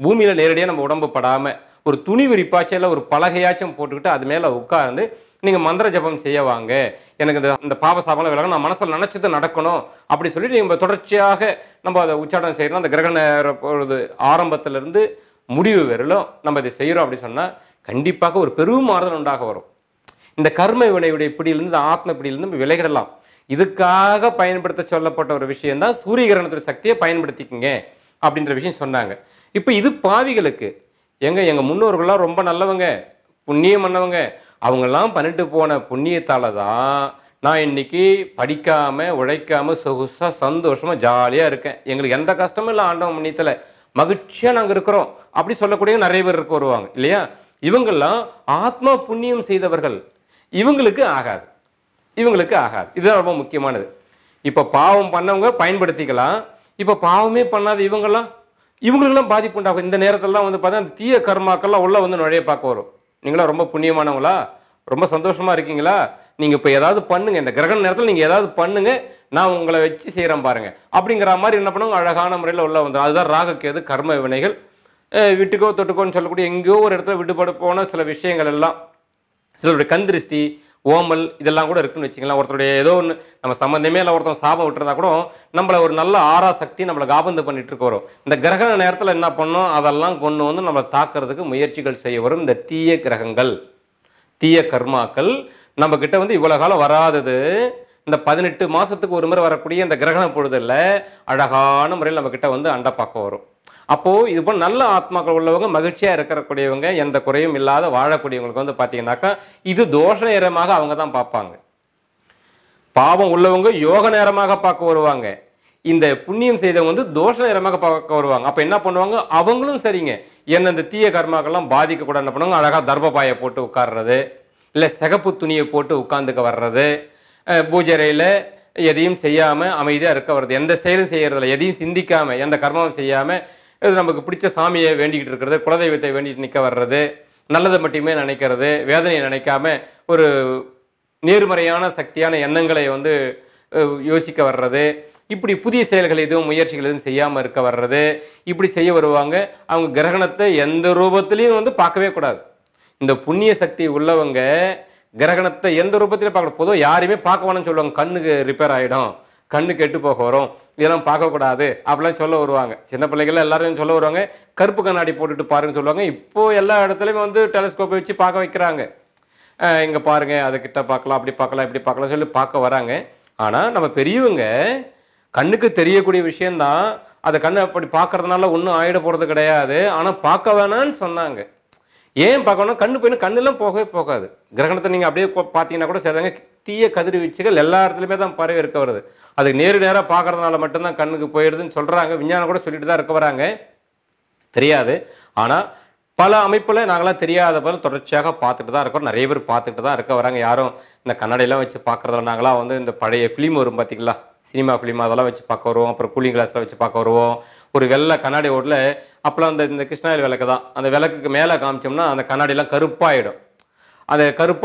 பூமியில் நேரடியாக நம்ம உடம்பு படாமல் ஒரு துணி விரிப்பாச்சும் இல்லை ஒரு பலகையாச்சும் போட்டுக்கிட்டு அது மேலே உட்கார்ந்து நீங்கள் மந்திர ஜபம் வாங்க எனக்கு இந்த அந்த பாப சாபம்லாம் விலகணும் நான் மனசில் நினச்சது நடக்கணும் அப்படி சொல்லி நீங்கள் தொடர்ச்சியாக நம்ம அதை உச்சாரணம் செய்கிறோம் அந்த கிரகண பொழுது ஆரம்பத்திலேருந்து முடிவு வரலும் நம்ம இதை செய்கிறோம் அப்படின்னு சொன்னால் கண்டிப்பாக ஒரு பெரும் மாறுதல் உண்டாக வரும் இந்த கர்ம வினையுடைய பிடியிலிருந்து இந்த ஆத்ம பிடியிலிருந்து நம்ம விலகிடலாம் இதுக்காக பயன்படுத்த சொல்லப்பட்ட ஒரு விஷயம் தான் சூரிய கிரகணத்துடைய சக்தியை பயன்படுத்திக்கங்க அப்படின்ற விஷயம் சொன்னாங்க இப்போ இது பாவிகளுக்கு எங்க எங்கள் முன்னோர்கள்லாம் ரொம்ப நல்லவங்க புண்ணியம் பண்ணவங்க அவங்கெல்லாம் பண்ணிட்டு போன புண்ணியத்தால் தான் நான் இன்னைக்கு படிக்காமல் உழைக்காமல் சொகுசாக சந்தோஷமாக ஜாலியாக இருக்கேன் எங்களுக்கு எந்த கஷ்டமும் இல்லை ஆண்டவன் புண்ணியத்தில் மகிழ்ச்சியாக நாங்கள் இருக்கிறோம் அப்படி சொல்லக்கூடிய நிறைய பேர் இருக்க வருவாங்க இல்லையா இவங்கெல்லாம் ஆத்மா புண்ணியம் செய்தவர்கள் இவங்களுக்கு ஆகாது இவங்களுக்கு ஆகாது இதுதான் ரொம்ப முக்கியமானது இப்போ பாவம் பண்ணவங்க பயன்படுத்திக்கலாம் இப்போ பாவமே பண்ணாத இவங்கெல்லாம் இவங்களுக்கெல்லாம் பாதிப்பு உண்டாகும் இந்த நேரத்திலலாம் வந்து பார்த்தா அந்த தீய கர்மாக்கள்லாம் உள்ளே வந்து நுழைய பார்க்க வரும் நீங்களாம் ரொம்ப புண்ணியமானவங்களா ரொம்ப சந்தோஷமாக இருக்கீங்களா நீங்கள் இப்போ ஏதாவது பண்ணுங்கள் இந்த கிரகண நேரத்தில் நீங்கள் ஏதாவது பண்ணுங்கள் நான் உங்களை வச்சு செய்கிறேன் பாருங்கள் அப்படிங்கிற மாதிரி என்ன பண்ணுவோம் அழகான முறையில் உள்ள வந்துடும் அதுதான் ராகக்கேது கர்ம வினைகள் விட்டுக்கோ தொட்டுக்கோன்னு சொல்லக்கூடிய எங்கேயோ ஒரு இடத்துல விடுபட போன சில விஷயங்கள் எல்லாம் சிலருடைய கந்திருஷ்டி ஓமல் இதெல்லாம் கூட இருக்குன்னு வச்சுக்கலாம் ஒருத்தருடைய ஏதோ ஒன்று நம்ம சம்மந்தமே இல்லை ஒருத்தன் சாபம் விட்டுருந்தா கூட நம்மளை ஒரு நல்ல ஆறா நம்மளை காபந்து பண்ணிட்டு வரும் இந்த கிரகண நேரத்தில் என்ன பண்ணோம் அதெல்லாம் கொண்டு வந்து நம்மளை தாக்குறதுக்கு முயற்சிகள் செய்ய வரும் இந்த தீய கிரகங்கள் தீய கர்மாக்கள் நம்ம கிட்ட வந்து இவ்வளோ காலம் வராதது இந்த பதினெட்டு மாதத்துக்கு ஒரு முறை வரக்கூடிய இந்த கிரகண பொழுதில் அழகான முறையில் நம்மக்கிட்ட வந்து அண்டை பார்க்க வரும் அப்போது இது போல் நல்ல ஆத்மாக்கள் உள்ளவங்க மகிழ்ச்சியாக இருக்கக்கூடியவங்க எந்த குறையும் இல்லாத வாழக்கூடியவங்களுக்கு வந்து பார்த்தீங்கன்னாக்கா இது தோஷ நேரமாக அவங்க தான் பார்ப்பாங்க பாவம் உள்ளவங்க யோக நேரமாக பார்க்க வருவாங்க இந்த புண்ணியம் செய்தவங்க வந்து தோஷ நேரமாக பார்க்க வருவாங்க அப்போ என்ன பண்ணுவாங்க அவங்களும் சரிங்க என்ன இந்த தீய கர்மாக்கெல்லாம் பாதிக்கக்கூடாது என்ன பண்ணுவாங்க அழகாக தர்பபாயை போட்டு உட்கார்றது இல்லை சிகப்பு துணியை போட்டு உட்காந்துக்க வர்றது பூஜரையில் எதையும் செய்யாமல் அமைதியாக இருக்க வர்றது எந்த செயலும் செய்கிறதில்ல எதையும் சிந்திக்காமல் எந்த கர்மாவும் செய்யாமல் இது நமக்கு பிடிச்ச சாமியை வேண்டிக்கிட்டு இருக்கிறது குலதெய்வத்தை வேண்டிட்டு நிற்க வர்றது நல்லதை மட்டுமே நினைக்கிறது வேதனையை நினைக்காம ஒரு நேர்மறையான சக்தியான எண்ணங்களை வந்து யோசிக்க வர்றது இப்படி புதிய செயல்கள் எதுவும் முயற்சிகள் எதுவும் செய்யாமல் இருக்க வர்றது இப்படி செய்ய வருவாங்க அவங்க கிரகணத்தை எந்த ரூபத்துலேயும் வந்து பார்க்கவே கூடாது இந்த புண்ணிய சக்தி உள்ளவங்க கிரகணத்தை எந்த ரூபத்திலையும் பார்க்க போதும் யாரையுமே பார்க்க வேணும்னு சொல்லுவாங்க கண்ணுக்கு ரிப்பேர் ஆகிடும் கண்ணு கெட்டு போக வரும் இதெல்லாம் பார்க்கக்கூடாது அப்படிலாம் சொல்ல வருவாங்க சின்ன பிள்ளைகள் எல்லாரும் சொல்ல வருவாங்க கருப்பு கண்ணாடி போட்டுட்டு பாருன்னு சொல்லுவாங்க இப்போது எல்லா இடத்துலையுமே வந்து டெலிஸ்கோப்பை வச்சு பார்க்க வைக்கிறாங்க இங்கே பாருங்கள் அதுக்கிட்ட பார்க்கலாம் அப்படி பார்க்கலாம் இப்படி பார்க்கலாம் சொல்லி பார்க்க வராங்க ஆனால் நம்ம பெரியவங்க கண்ணுக்கு தெரியக்கூடிய விஷயந்தான் அதை கண்ணு அப்படி பார்க்கறதுனால ஒன்றும் ஆகிட போகிறது கிடையாது ஆனால் பார்க்க வேணான்னு சொன்னாங்க ஏன் பார்க்கணும் கண்ணு போயின்னு கண்ணெல்லாம் போகவே போகாது கிரகணத்தை நீங்கள் அப்படியே பார்த்தீங்கன்னா கூட சிலங்க தீய கதிர்வீச்சுகள் எல்லா இடத்துலையுமே தான் பறவை இருக்க வருது அது நேரு நேராக பார்க்குறதுனால மட்டும்தான் கண்ணுக்கு போயிடுதுன்னு சொல்கிறாங்க விஞ்ஞானம் கூட சொல்லிட்டு தான் இருக்க வராங்க தெரியாது ஆனால் பல அமைப்பில் நாங்களாம் தெரியாத போல தொடர்ச்சியாக பார்த்துட்டு தான் இருக்கோம் நிறைய பேர் பார்த்துட்டு தான் இருக்க வராங்க யாரும் இந்த கண்ணடையெல்லாம் வச்சு பார்க்குறதுல நாங்களாம் வந்து இந்த பழைய ஃபிலிம் வரும் பார்த்திங்களா சினிமா ஃபிலிம் அதெல்லாம் வச்சு பார்க்க வருவோம் அப்புறம் கூலிங் கிளாஸில் வச்சு பார்க்க வருவோம் ஒரு வெள்ளை கண்ணாடி ஓட்டில் அப்போலாம் அந்த இந்த கிருஷ்ணாயில் விளக்கு தான் அந்த விளக்குக்கு மேலே காமிச்சோம்னா அந்த கண்ணாடியெல்லாம் கருப்பாகிடும் அது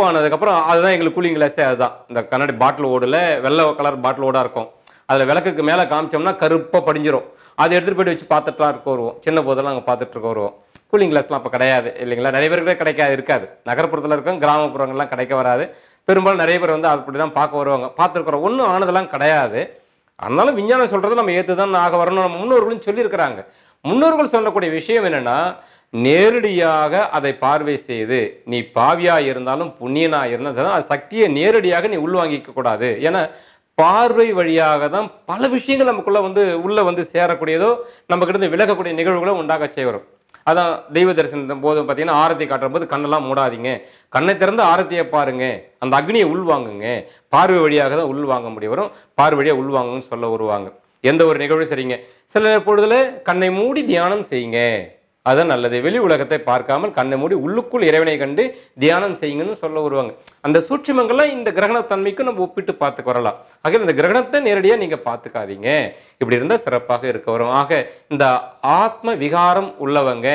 ஆனதுக்கப்புறம் அதுதான் எங்களுக்கு கூலிங் கிளாஸே அதுதான் இந்த கண்ணாடி பாட்டில் ஓடில் வெள்ளை கலர் பாட்டில் ஓடாக இருக்கும் அதில் விளக்குக்கு மேலே காமிச்சோம்னா கருப்பாக படிஞ்சிடும் அதை எடுத்துகிட்டு போய்ட்டு வச்சு பார்த்துட்டுலாம் இருக்க வருவோம் சின்ன போதெல்லாம் அங்கே பார்த்துட்டு இருக்க வருவோம் கூலிங் கிளாஸ்லாம் அப்போ கிடையாது இல்லைங்களா நிறைய பேருக்கே கிடைக்காது இருக்காது நகர்ப்புறத்தில் இருக்கும் கிராமப்புறங்கள்லாம் கிடைக்க வராது பெரும்பாலும் நிறைய பேர் வந்து அப்படி தான் பார்க்க வருவாங்க பார்த்துருக்குறோம் ஒன்றும் ஆனதெல்லாம் கிடையாது அதனாலும் விஞ்ஞானம் சொல்கிறது நம்ம ஏற்று தான் ஆக வரணும் நம்ம முன்னோர்களும் சொல்லியிருக்கிறாங்க முன்னோர்கள் சொல்லக்கூடிய விஷயம் என்னென்னா நேரடியாக அதை பார்வை செய்து நீ பாவியா இருந்தாலும் புண்ணியனா இருந்தாலும் அது சக்தியை நேரடியாக நீ உள்வாங்கிக்க கூடாது ஏன்னா பார்வை வழியாக தான் பல விஷயங்கள் நமக்குள்ள வந்து உள்ள வந்து சேரக்கூடியதோ நம்ம கிட்ட விலகக்கூடிய நிகழ்வுகளை உண்டாக செய்வரும் அதான் தெய்வ தரிசனத்தின் போது பார்த்தீங்கன்னா ஆரத்தி காட்டும் போது கண்ணெல்லாம் மூடாதீங்க கண்ணை திறந்து ஆரத்தியை பாருங்க அந்த அக்னியை உள்வாங்குங்க பார்வை வழியாக தான் உள்வாங்க முடிய வரும் பார்வை வழியாக உள்வாங்கன்னு சொல்ல வருவாங்க எந்த ஒரு நிகழ்வும் சரிங்க சில பொழுதுல கண்ணை மூடி தியானம் செய்யுங்க அதுதான் நல்லது வெளி உலகத்தை பார்க்காமல் கண்ணை மூடி உள்ளுக்குள் இறைவனை கண்டு தியானம் செய்யுங்கன்னு சொல்ல வருவாங்க அந்த சூட்சிமங்கள்லாம் இந்த கிரகண நம்ம ஒப்பிட்டு பார்த்து வரலாம் ஆக இந்த கிரகணத்தை நேரடியாக நீங்கள் பார்த்துக்காதீங்க இப்படி இருந்தால் சிறப்பாக இருக்க வரும் ஆக இந்த ஆத்ம விகாரம் உள்ளவங்க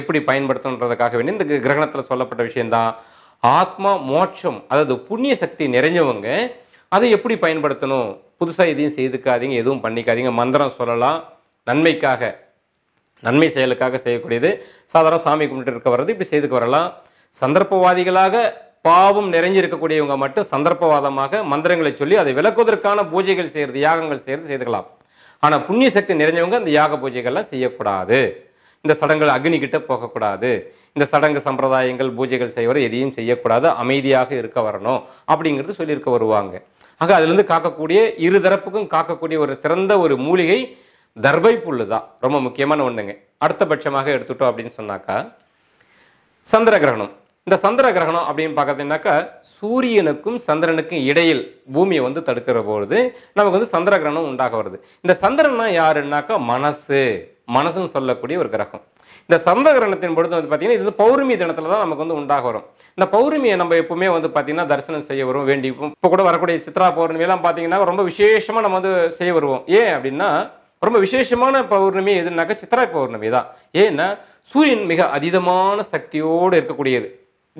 எப்படி பயன்படுத்தணுன்றதுக்காக வேண்டி இந்த கிரகணத்தில் சொல்லப்பட்ட விஷயந்தான் ஆத்மா மோட்சம் அதாவது புண்ணிய சக்தி நிறைஞ்சவங்க அதை எப்படி பயன்படுத்தணும் புதுசாக எதையும் செய்துக்காதீங்க எதுவும் பண்ணிக்காதீங்க மந்திரம் சொல்லலாம் நன்மைக்காக நன்மை செயலுக்காக செய்யக்கூடியது சாதாரண சாமி கும்பிட்டு இருக்க வர்றது இப்படி செய்துக்கு வரலாம் சந்தர்ப்பவாதிகளாக பாவம் நிறைஞ்சு இருக்கக்கூடியவங்க மட்டும் சந்தர்ப்பவாதமாக மந்திரங்களை சொல்லி அதை விளக்குவதற்கான பூஜைகள் செய்கிறது யாகங்கள் செய்கிறது செய்துக்கலாம் ஆனால் புண்ணிய சக்தி நிறைஞ்சவங்க அந்த யாக பூஜைகள்லாம் செய்யக்கூடாது இந்த சடங்குகள் அக்னி கிட்ட போகக்கூடாது இந்த சடங்கு சம்பிரதாயங்கள் பூஜைகள் செய்வது எதையும் செய்யக்கூடாது அமைதியாக இருக்க வரணும் அப்படிங்கிறது சொல்லியிருக்க வருவாங்க ஆக அதுலேருந்து காக்கக்கூடிய இரு தரப்புக்கும் காக்கக்கூடிய ஒரு சிறந்த ஒரு மூலிகை தர்பை புல்லு தான் ரொம்ப முக்கியமான ஒன்றுங்க அடுத்தபட்சமாக எடுத்துட்டோம் அப்படின்னு சொன்னாக்கா சந்திர கிரகணம் இந்த சந்திர கிரகணம் அப்படின்னு பார்க்குறதுனாக்கா சூரியனுக்கும் சந்திரனுக்கும் இடையில் பூமியை வந்து தடுக்கிற பொழுது நமக்கு வந்து சந்திர கிரகணம் உண்டாக வருது இந்த சந்திரன்னா யாருன்னாக்கா மனசு மனசுன்னு சொல்லக்கூடிய ஒரு கிரகம் இந்த சந்திர கிரகணத்தின் பொழுது வந்து பார்த்தீங்கன்னா இது வந்து பௌர்ணமி தினத்தில் தான் நமக்கு வந்து உண்டாக வரும் இந்த பௌர்ணமியை நம்ம எப்பவுமே வந்து பார்த்தீங்கன்னா தரிசனம் செய்ய வரும் வேண்டி இப்போ கூட வரக்கூடிய சித்ரா பௌர்ணமியெல்லாம் பார்த்தீங்கன்னா ரொம்ப விசேஷமாக நம்ம வந்து செய்ய வருவோம் ஏன் அப்படின்னா ரொம்ப விசேஷமான பௌர்ணமி எதுனாக்கா சித்திரை பௌர்ணமி தான் ஏன்னா சூரியன் மிக அதீதமான சக்தியோடு இருக்கக்கூடியது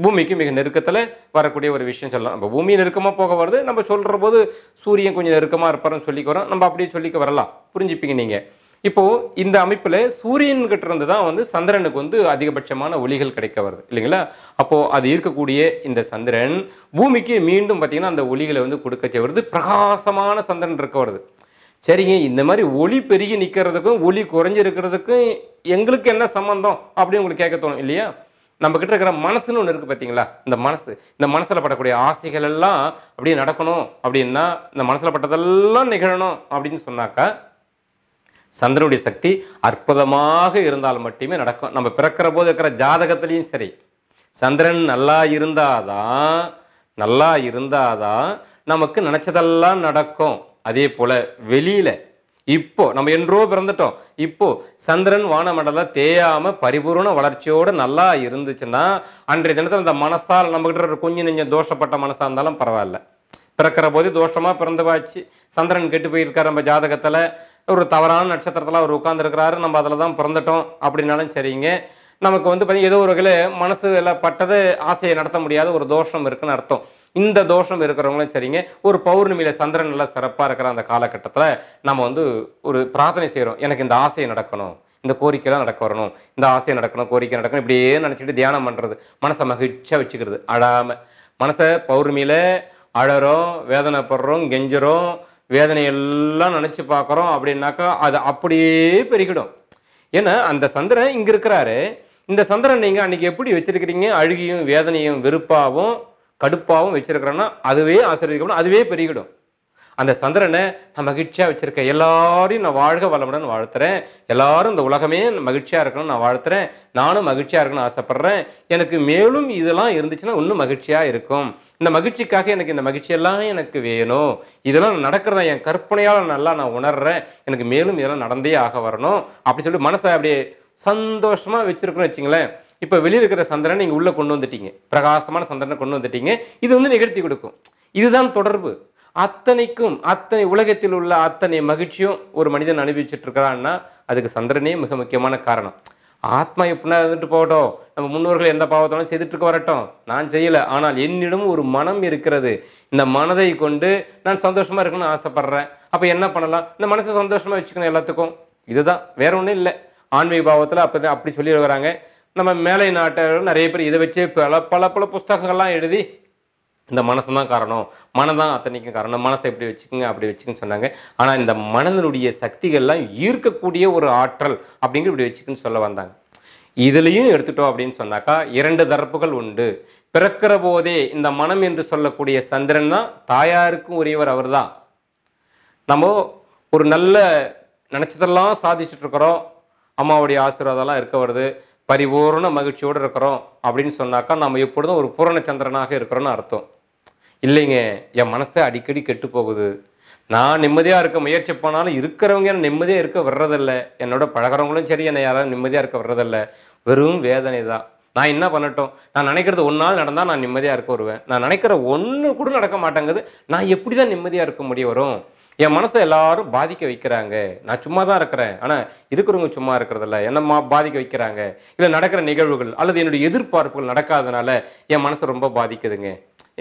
பூமிக்கு மிக நெருக்கத்தில் வரக்கூடிய ஒரு விஷயம் சொல்லலாம் நம்ம பூமி நெருக்கமாக போக வருது நம்ம சொல்கிற போது சூரியன் கொஞ்சம் நெருக்கமாக இருப்பார்னு சொல்லி வரோம் நம்ம அப்படியே சொல்லிக்க வரலாம் புரிஞ்சுப்பீங்க நீங்கள் இப்போது இந்த அமைப்பில் சூரியன்கிட்ட இருந்து தான் வந்து சந்திரனுக்கு வந்து அதிகபட்சமான ஒளிகள் கிடைக்க வருது இல்லைங்களா அப்போது அது இருக்கக்கூடிய இந்த சந்திரன் பூமிக்கு மீண்டும் பார்த்திங்கன்னா அந்த ஒளிகளை வந்து கொடுக்க வருது பிரகாசமான சந்திரன் இருக்க வருது சரிங்க இந்த மாதிரி ஒளி பெருகி நிற்கிறதுக்கும் ஒளி குறைஞ்சிருக்கிறதுக்கும் எங்களுக்கு என்ன சம்மந்தம் அப்படின்னு உங்களுக்கு கேட்க தோணும் இல்லையா நம்மக்கிட்ட இருக்கிற மனசுன்னு ஒன்று இருக்குது பார்த்தீங்களா இந்த மனசு இந்த மனசில் படக்கூடிய ஆசைகள் எல்லாம் அப்படியே நடக்கணும் அப்படின்னா இந்த மனசில் பட்டதெல்லாம் நிகழணும் அப்படின்னு சொன்னாக்கா சந்திரனுடைய சக்தி அற்புதமாக இருந்தால் மட்டுமே நடக்கும் நம்ம பிறக்கிற போது இருக்கிற ஜாதகத்துலேயும் சரி சந்திரன் நல்லா இருந்தாதான் நல்லா இருந்தாதான் நமக்கு நினச்சதெல்லாம் நடக்கும் அதே போல் வெளியில் இப்போ நம்ம என்றோ பிறந்துட்டோம் இப்போ சந்திரன் வானமண்டல தேயாம பரிபூர்ண வளர்ச்சியோடு நல்லா இருந்துச்சுன்னா அன்றைய தினத்தில் அந்த மனசால் நம்மகிட்ட கொஞ்சம் நெஞ்சம் தோஷப்பட்ட மனசாக இருந்தாலும் பரவாயில்ல பிறக்கிற போதே தோஷமாக பிறந்துவாச்சு சந்திரன் கெட்டு போயிருக்கார் நம்ம ஜாதகத்தில் ஒரு தவறான நட்சத்திரத்தில் அவர் உட்காந்துருக்கிறாரு நம்ம அதில் தான் பிறந்துட்டோம் அப்படின்னாலும் சரிங்க நமக்கு வந்து பார்த்திங்கன்னா ஏதோ ஒரு வகையில் மனசு எல்லாம் பட்டது ஆசையை நடத்த முடியாத ஒரு தோஷம் இருக்குன்னு அர்த்தம் இந்த தோஷம் இருக்கிறவங்களும் சரிங்க ஒரு பௌர்ணமியில் சந்திரன் நல்லா சிறப்பாக இருக்கிற அந்த காலகட்டத்தில் நம்ம வந்து ஒரு பிரார்த்தனை செய்கிறோம் எனக்கு இந்த ஆசையை நடக்கணும் இந்த கோரிக்கைலாம் நடக்க வரணும் இந்த ஆசையை நடக்கணும் கோரிக்கை நடக்கணும் இப்படியே நினச்சிட்டு தியானம் பண்ணுறது மனசை மகிழ்ச்சியாக வச்சுக்கிறது அழாமல் மனசை பௌர்ணமியில் அழறோம் வேதனைப்படுறோம் கெஞ்சுறோம் வேதனையெல்லாம் நினச்சி பார்க்குறோம் அப்படின்னாக்கா அது அப்படியே பெருகிடும் ஏன்னா அந்த சந்திரன் இங்கே இருக்கிறாரு இந்த சந்திரன் நீங்கள் அன்றைக்கி எப்படி வச்சுருக்கிறீங்க அழுகியும் வேதனையும் வெறுப்பாகவும் கடுப்பாகவும் வச்சிருக்கிறோன்னா அதுவே ஆசீர்வதிக்கப்படும் அதுவே பெருகிடும் அந்த சந்திரனை நான் மகிழ்ச்சியாக வச்சுருக்கேன் எல்லாரையும் நான் வாழ்க வளமுடன் வாழ்த்துறேன் எல்லாரும் இந்த உலகமே மகிழ்ச்சியாக இருக்கணும்னு நான் வாழ்த்துறேன் நானும் மகிழ்ச்சியாக இருக்கணும்னு ஆசைப்பட்றேன் எனக்கு மேலும் இதெல்லாம் இருந்துச்சுன்னா இன்னும் மகிழ்ச்சியாக இருக்கும் இந்த மகிழ்ச்சிக்காக எனக்கு இந்த மகிழ்ச்சியெல்லாம் எனக்கு வேணும் இதெல்லாம் நடக்கிறத என் கற்பனையால் நல்லா நான் உணர்றேன் எனக்கு மேலும் இதெல்லாம் நடந்தே ஆக வரணும் அப்படி சொல்லிட்டு மனசை அப்படியே சந்தோஷமாக வச்சுருக்கணும் வச்சிங்களேன் இப்போ வெளியில் இருக்கிற சந்திரனை நீங்கள் உள்ளே கொண்டு வந்துட்டீங்க பிரகாசமான சந்திரனை கொண்டு வந்துட்டீங்க இது வந்து நிகழ்த்தி கொடுக்கும் இதுதான் தொடர்பு அத்தனைக்கும் அத்தனை உலகத்தில் உள்ள அத்தனை மகிழ்ச்சியும் ஒரு மனிதன் அனுபவிச்சுட்டு இருக்கிறான்னா அதுக்கு சந்திரனே மிக முக்கியமான காரணம் ஆத்மா எப்படின்னா இருந்துட்டு போகட்டும் நம்ம முன்னோர்கள் எந்த பாவத்தாலும் செய்துட்டு இருக்க வரட்டும் நான் செய்யலை ஆனால் என்னிடம் ஒரு மனம் இருக்கிறது இந்த மனதை கொண்டு நான் சந்தோஷமாக இருக்கணும்னு ஆசைப்பட்றேன் அப்போ என்ன பண்ணலாம் இந்த மனசை சந்தோஷமாக வச்சுக்கணும் எல்லாத்துக்கும் இதுதான் வேற ஒன்றும் இல்லை ஆன்மீக பாவத்தில் அப்படி அப்படி சொல்லி நம்ம மேலை நாட்டாரும் நிறைய பேர் இதை வச்சு பல பல பல புஸ்தகங்கள்லாம் எழுதி இந்த மனசு தான் காரணம் மனதான் அத்தனைக்கும் காரணம் மனசை எப்படி வச்சுக்கோங்க அப்படி வச்சுக்கன்னு சொன்னாங்க ஆனால் இந்த மனதனுடைய சக்திகள்லாம் ஈர்க்கக்கூடிய ஒரு ஆற்றல் அப்படிங்கிற இப்படி வச்சுக்குன்னு சொல்ல வந்தாங்க இதுலேயும் எடுத்துட்டோம் அப்படின்னு சொன்னாக்கா இரண்டு தரப்புகள் உண்டு பிறக்கிற போதே இந்த மனம் என்று சொல்லக்கூடிய சந்திரன் தான் தாயாருக்கும் உரியவர் அவர் தான் நம்ம ஒரு நல்ல நினச்சதெல்லாம் சாதிச்சுட்ருக்குறோம் அம்மாவுடைய ஆசீர்வாதம்லாம் இருக்க வருது பரிபூர்ண மகிழ்ச்சியோடு இருக்கிறோம் அப்படின்னு சொன்னாக்கா நம்ம எப்பொழுதும் ஒரு பூரண சந்திரனாக இருக்கிறோன்னு அர்த்தம் இல்லைங்க என் மனசு அடிக்கடி கெட்டு போகுது நான் நிம்மதியாக இருக்க முயற்சி பண்ணாலும் இருக்கிறவங்க என்ன நிம்மதியாக இருக்க விடுறதில்ல என்னோட பழகிறவங்களும் சரி என்னை யாராலும் நிம்மதியாக இருக்க வர்றதில்ல வெறும் வேதனை தான் நான் என்ன பண்ணட்டும் நான் நினைக்கிறது ஒன்றால் நடந்தால் நான் நிம்மதியாக இருக்க வருவேன் நான் நினைக்கிற ஒன்று கூட நடக்க மாட்டேங்குது நான் எப்படி தான் நிம்மதியாக இருக்க முடிய வரும் என் மனசை எல்லாரும் பாதிக்க வைக்கிறாங்க நான் சும்மா தான் இருக்கிறேன் ஆனால் இருக்கிறவங்க சும்மா இருக்கிறதில்ல என்னம்மா பாதிக்க வைக்கிறாங்க இல்லை நடக்கிற நிகழ்வுகள் அல்லது என்னுடைய எதிர்பார்ப்புகள் நடக்காதனால என் மனசை ரொம்ப பாதிக்குதுங்க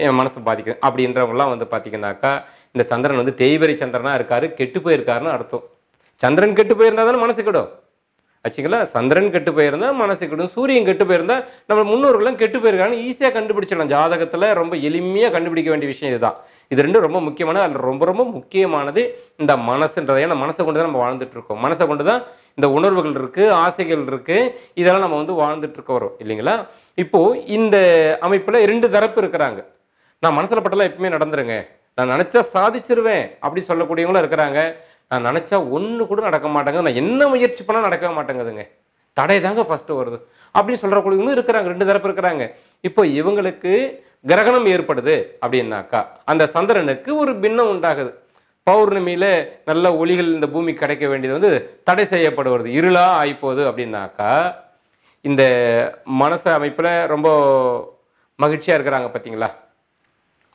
என் மனசை பாதிக்குது அப்படின்றவங்களாம் வந்து பார்த்தீங்கன்னாக்கா இந்த சந்திரன் வந்து தேய்வரி சந்திரனாக இருக்கார் கெட்டு போயிருக்காருன்னு அர்த்தம் சந்திரன் கெட்டு போயிருந்தா தானே மனசு கிடும் ஆச்சுங்களா சந்திரன் கெட்டு போயிருந்தால் மனசு கெடும் சூரியன் கெட்டு போயிருந்தால் நம்ம முன்னோர்கள்லாம் கெட்டு போயிருக்காங்கன்னு ஈஸியாக கண்டுபிடிச்சிடலாம் ஜாதகத்தில் ரொம்ப எளிமையாக கண்டுபிடிக்க வேண்டிய விஷயம் இதுதான் இது ரெண்டும் ரொம்ப முக்கியமான அதில் ரொம்ப ரொம்ப முக்கியமானது இந்த மனசுன்றது ஏன்னா மனசை கொண்டு தான் நம்ம வாழ்ந்துட்டு இருக்கோம் மனசை கொண்டு தான் இந்த உணர்வுகள் இருக்குது ஆசைகள் இருக்குது இதெல்லாம் நம்ம வந்து வாழ்ந்துட்டு இருக்க வரும் இல்லைங்களா இப்போது இந்த அமைப்பில் ரெண்டு தரப்பு இருக்கிறாங்க நான் மனசில் பட்டெல்லாம் எப்பவுமே நடந்துருங்க நான் நினச்சா சாதிச்சிருவேன் அப்படி சொல்லக்கூடியவங்களும் இருக்கிறாங்க நான் நினச்சா ஒன்று கூட நடக்க மாட்டேங்குது நான் என்ன முயற்சி பண்ணால் நடக்க மாட்டேங்குதுங்க தடை தாங்க ஃபஸ்ட்டு வருது அப்படின்னு சொல்கிறக்கூடியவங்களும் இருக்கிறாங்க ரெண்டு தரப்பு இருக்கிறாங்க இப்போ இவங்களுக்கு கிரகணம் ஏற்படுது அப்படின்னாக்கா அந்த சந்திரனுக்கு ஒரு பின்னம் உண்டாகுது பௌர்ணமியில நல்ல ஒளிகள் இந்த பூமி கிடைக்க வேண்டியது வந்து தடை செய்யப்படுவது இருளா ஆயிப்போகுது அப்படின்னாக்கா இந்த மனசு அமைப்பில் ரொம்ப மகிழ்ச்சியாக இருக்கிறாங்க பார்த்தீங்களா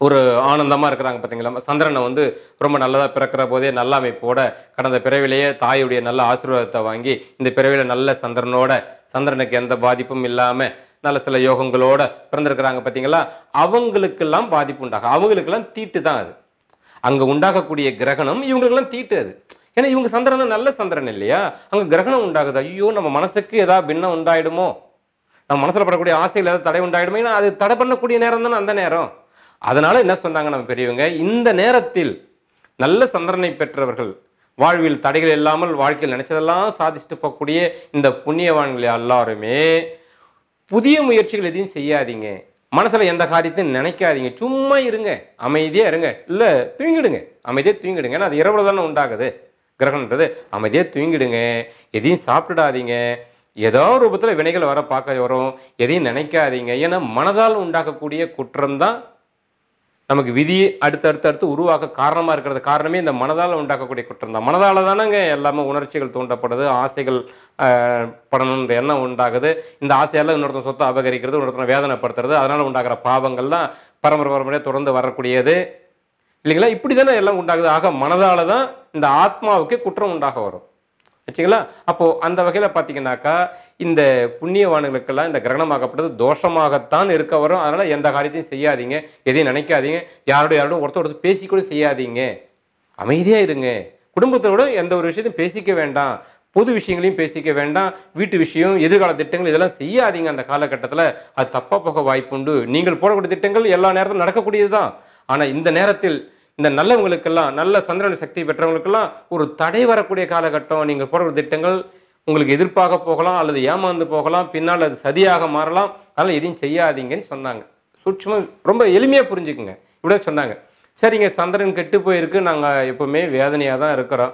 ஒரு ஆனந்தமாக இருக்கிறாங்க பார்த்தீங்களா சந்திரனை வந்து ரொம்ப நல்லதாக பிறக்கிற போதே நல்ல அமைப்போட கடந்த பிறவிலேயே தாயுடைய நல்ல ஆசீர்வாதத்தை வாங்கி இந்த பிறவியில் நல்ல சந்திரனோட சந்திரனுக்கு எந்த பாதிப்பும் இல்லாமல் நல்ல சில யோகங்களோட பிறந்திருக்கிறாங்க பார்த்தீங்களா அவங்களுக்கெல்லாம் பாதிப்பு உண்டாகும் அவங்களுக்கெல்லாம் தீட்டு தான் அது அங்கே உண்டாகக்கூடிய கிரகணம் இவங்களுக்கெல்லாம் தீட்டு அது ஏன்னா இவங்க சந்திரன் நல்ல சந்திரன் இல்லையா அங்கே கிரகணம் உண்டாகுது ஐயோ நம்ம மனசுக்கு ஏதாவது பின்னம் உண்டாயிடுமோ நம்ம மனசில் படக்கூடிய ஆசையில் ஏதாவது தடை உண்டாயிடுமோ ஏன்னா அது தடை பண்ணக்கூடிய நேரம் தானே அந்த நேரம் அதனால என்ன சொன்னாங்க நம்ம பெரியவங்க இந்த நேரத்தில் நல்ல சந்திரனை பெற்றவர்கள் வாழ்வில் தடைகள் இல்லாமல் வாழ்க்கையில் நினைச்சதெல்லாம் சாதிச்சுட்டு போகக்கூடிய இந்த புண்ணியவான்களை எல்லாருமே புதிய முயற்சிகள் எதையும் செய்யாதீங்க மனசில் எந்த காரியத்தையும் நினைக்காதீங்க சும்மா இருங்க அமைதியாக இருங்க இல்லை தூங்கிடுங்க அமைதியாக தூங்கிடுங்க ஏன்னா அது இரவு தானே உண்டாகுது கிரகணன்றது அமைதியாக தூங்கிடுங்க எதையும் சாப்பிடாதீங்க ஏதோ ரூபத்தில் வினைகள் வர பார்க்க வரும் எதையும் நினைக்காதீங்க ஏன்னா மனதால் உண்டாக்கக்கூடிய குற்றம் தான் நமக்கு விதியை அடுத்தடுத்து அடுத்து உருவாக்க காரணமாக இருக்கிறது காரணமே இந்த மனதால் உண்டாக்கக்கூடிய குற்றம் தான் மனதால் தானேங்க எல்லாமே உணர்ச்சிகள் தூண்டப்படுது ஆசைகள் படணுன்ற எண்ணம் உண்டாகுது இந்த ஆசையால் இன்னொருத்தன் சொத்தை அபகரிக்கிறது இன்னொருத்தனை வேதனைப்படுத்துறது அதனால் உண்டாகிற பாவங்கள்லாம் பரம்பரை பரம்பரையாக தொடர்ந்து வரக்கூடியது இல்லைங்களா இப்படி தானே எல்லாம் உண்டாகுது ஆக மனதால் தான் இந்த ஆத்மாவுக்கு குற்றம் உண்டாக வரும் வச்சுங்களா அப்போது அந்த வகையில் பார்த்தீங்கன்னாக்கா இந்த புண்ணியவானுகளுக்கெல்லாம் இந்த கிரகணமாகப்பட்டது தோஷமாகத்தான் இருக்க வரும் அதனால் எந்த காரியத்தையும் செய்யாதீங்க எதையும் நினைக்காதீங்க யாரோட யாரோட ஒருத்தர் ஒருத்தர் பேசிக்கூட செய்யாதீங்க அமைதியாக இருங்க குடும்பத்தோட எந்த ஒரு விஷயத்தையும் பேசிக்க வேண்டாம் பொது விஷயங்களையும் பேசிக்க வேண்டாம் வீட்டு விஷயம் எதிர்கால திட்டங்கள் இதெல்லாம் செய்யாதீங்க அந்த காலகட்டத்தில் அது தப்பாக போக வாய்ப்புண்டு நீங்கள் போடக்கூடிய திட்டங்கள் எல்லா நேரத்திலும் நடக்கக்கூடியது தான் ஆனால் இந்த நேரத்தில் இந்த நல்லவங்களுக்கெல்லாம் நல்ல சந்திரன சக்தி பெற்றவங்களுக்கெல்லாம் ஒரு தடை வரக்கூடிய காலகட்டம் நீங்கள் போடுற திட்டங்கள் உங்களுக்கு எதிர்ப்பாக போகலாம் அல்லது ஏமாந்து போகலாம் பின்னால் அது சதியாக மாறலாம் அதனால் எதையும் செய்யாதீங்கன்னு சொன்னாங்க சூட்சமாக ரொம்ப எளிமையாக புரிஞ்சுக்குங்க இப்படியே சொன்னாங்க சரிங்க சந்திரன் கெட்டு போயிருக்கு நாங்கள் எப்போவுமே வேதனையாக தான் இருக்கிறோம்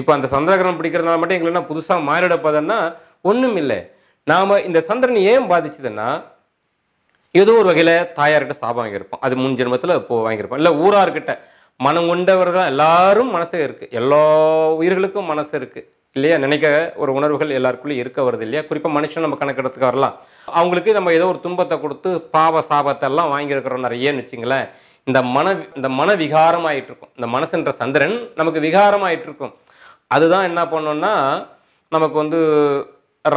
இப்போ அந்த சந்திரகிரகம் பிடிக்கிறதுனால மட்டும் எங்களை என்ன புதுசாக மாறிடப்பதுன்னா ஒன்றும் இல்லை நாம் இந்த சந்திரன் ஏன் பாதிச்சதுன்னா ஏதோ ஒரு வகையில் தாயார்கிட்ட சாபம் வாங்கியிருப்போம் அது முன் ஜென்மத்தில் இப்போ வாங்கியிருப்போம் இல்லை ஊரார்கிட்ட மனம் கொண்டவர் தான் எல்லாரும் மனசு இருக்கு எல்லா உயிர்களுக்கும் மனசு இருக்குது இல்லையா நினைக்க ஒரு உணர்வுகள் எல்லாருக்குள்ளேயும் இருக்க வருது இல்லையா குறிப்பாக மனுஷன் நம்ம கணக்கெடுத்துக்கு வரலாம் அவங்களுக்கு நம்ம ஏதோ ஒரு துன்பத்தை கொடுத்து பாவ சாபத்தை எல்லாம் வாங்கியிருக்கிறோம் நிறையன்னு வச்சுங்களேன் இந்த மன இந்த மன விகாரமாயிட்டு இருக்கும் இந்த மனசுன்ற சந்திரன் நமக்கு விகாரமாயிட்டு இருக்கும் அதுதான் என்ன பண்ணோம்னா நமக்கு வந்து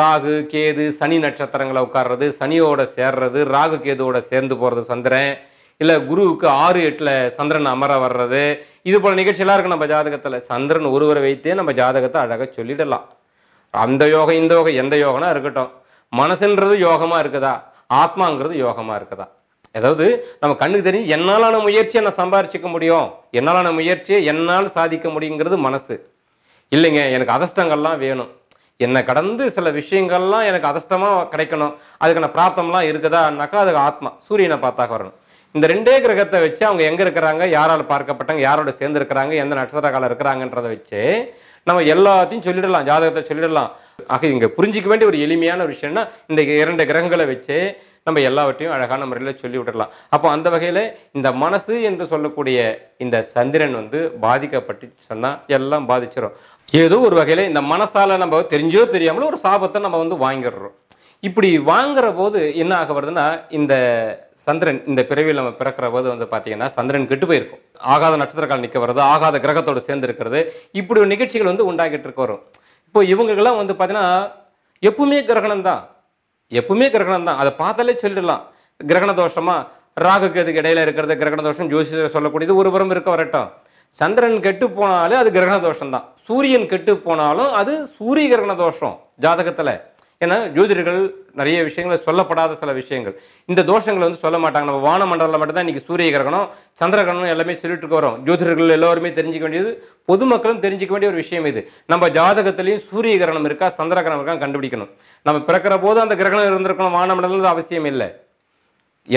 ராகு கேது சனி நட்சத்திரங்களை உட்கார்றது சனியோட சேர்றது ராகு கேதுவோட சேர்ந்து போகிறது சந்திரன் இல்லை குருவுக்கு ஆறு எட்டில் சந்திரன் அமர வர்றது இது போல் நிகழ்ச்சியெல்லாம் இருக்குது நம்ம ஜாதகத்தில் சந்திரன் ஒருவரை வைத்தே நம்ம ஜாதகத்தை அழகாக சொல்லிடலாம் அந்த யோகம் இந்த யோகம் எந்த யோகனா இருக்கட்டும் மனசுன்றது யோகமாக இருக்குதா ஆத்மாங்கிறது யோகமாக இருக்குதா அதாவது நம்ம கண்ணுக்கு தெரிஞ்சு என்னாலான முயற்சியை நான் சம்பாரிச்சிக்க முடியும் என்னாலான முயற்சியை என்னால் சாதிக்க முடியுங்கிறது மனசு இல்லைங்க எனக்கு அதிர்ஷ்டங்கள்லாம் வேணும் என்னை கடந்து சில விஷயங்கள்லாம் எனக்கு அதிர்ஷ்டமாக கிடைக்கணும் அதுக்கான பிராப்தம்லாம் இருக்குதான்னாக்கா அதுக்கு ஆத்மா சூரியனை பார்த்தாக வரணும் இந்த ரெண்டே கிரகத்தை வச்சு அவங்க எங்கே இருக்கிறாங்க யாரால் பார்க்கப்பட்டாங்க யாரோட சேர்ந்துருக்கிறாங்க எந்த நட்சத்திர காலம் இருக்கிறாங்கன்றதை வச்சு நம்ம எல்லாத்தையும் சொல்லிடலாம் ஜாதகத்தை சொல்லிடலாம் ஆக இங்கே புரிஞ்சிக்க வேண்டிய ஒரு எளிமையான விஷயம்னா இந்த இரண்டு கிரகங்களை வச்சு நம்ம எல்லாவற்றையும் அழகான முறையில் சொல்லி விட்டுடலாம் அப்போ அந்த வகையில் இந்த மனசு என்று சொல்லக்கூடிய இந்த சந்திரன் வந்து பாதிக்கப்பட்டு சொன்னால் எல்லாம் பாதிச்சிடும் ஏதோ ஒரு வகையில் இந்த மனசால் நம்ம தெரிஞ்சோ தெரியாமலோ ஒரு சாபத்தை நம்ம வந்து வாங்கிடுறோம் இப்படி வாங்குற போது என்ன ஆக வருதுன்னா இந்த சந்திரன் இந்த பிறவியில் நம்ம பிறக்கிற போது வந்து பார்த்தீங்கன்னா சந்திரன் கெட்டு போயிருக்கும் ஆகாத நட்சத்திரக்கால் நிற்க வருது ஆகாத கிரகத்தோடு சேர்ந்து இருக்கிறது இப்படி ஒரு நிகழ்ச்சிகள் வந்து உண்டாகிட்டு இருக்க வரும் இப்போ இவங்களுக்கெல்லாம் வந்து பார்த்தீங்கன்னா எப்பவுமே கிரகணம் தான் எப்பவுமே கிரகணம் தான் அதை பார்த்தாலே சொல்லிடலாம் கிரகண தோஷமா ராகுக்கு அதுக்கு இடையில இருக்கிறது கிரகண தோஷம் ஜோசியர் சொல்லக்கூடியது ஒரு புறம் இருக்க வரட்டும் சந்திரன் கெட்டு போனாலே அது கிரகண தோஷம் தான் சூரியன் கெட்டு போனாலும் அது சூரிய கிரகண தோஷம் ஜாதகத்தில் ஏன்னா ஜோதிடர்கள் நிறைய விஷயங்களை சொல்லப்படாத சில விஷயங்கள் இந்த தோஷங்களை வந்து சொல்ல மாட்டாங்க நம்ம வான மண்டலம் மட்டும் தான் சூரிய கிரகணம் சந்திர கிரகணம் எல்லாமே சொல்லிட்டு வரோம் ஜோதிடர்கள் எல்லோருமே தெரிஞ்சுக்க வேண்டியது பொதுமக்களும் தெரிஞ்சிக்க வேண்டிய ஒரு விஷயம் இது நம்ம ஜாதகத்திலையும் சூரிய கிரகணம் இருக்கா சந்திர கிரகணம் இருக்கா கண்டுபிடிக்கணும் நம்ம பிறக்கிற போது அந்த கிரகணம் இருந்திருக்கணும் வான மண்டலம் அவசியம் இல்லை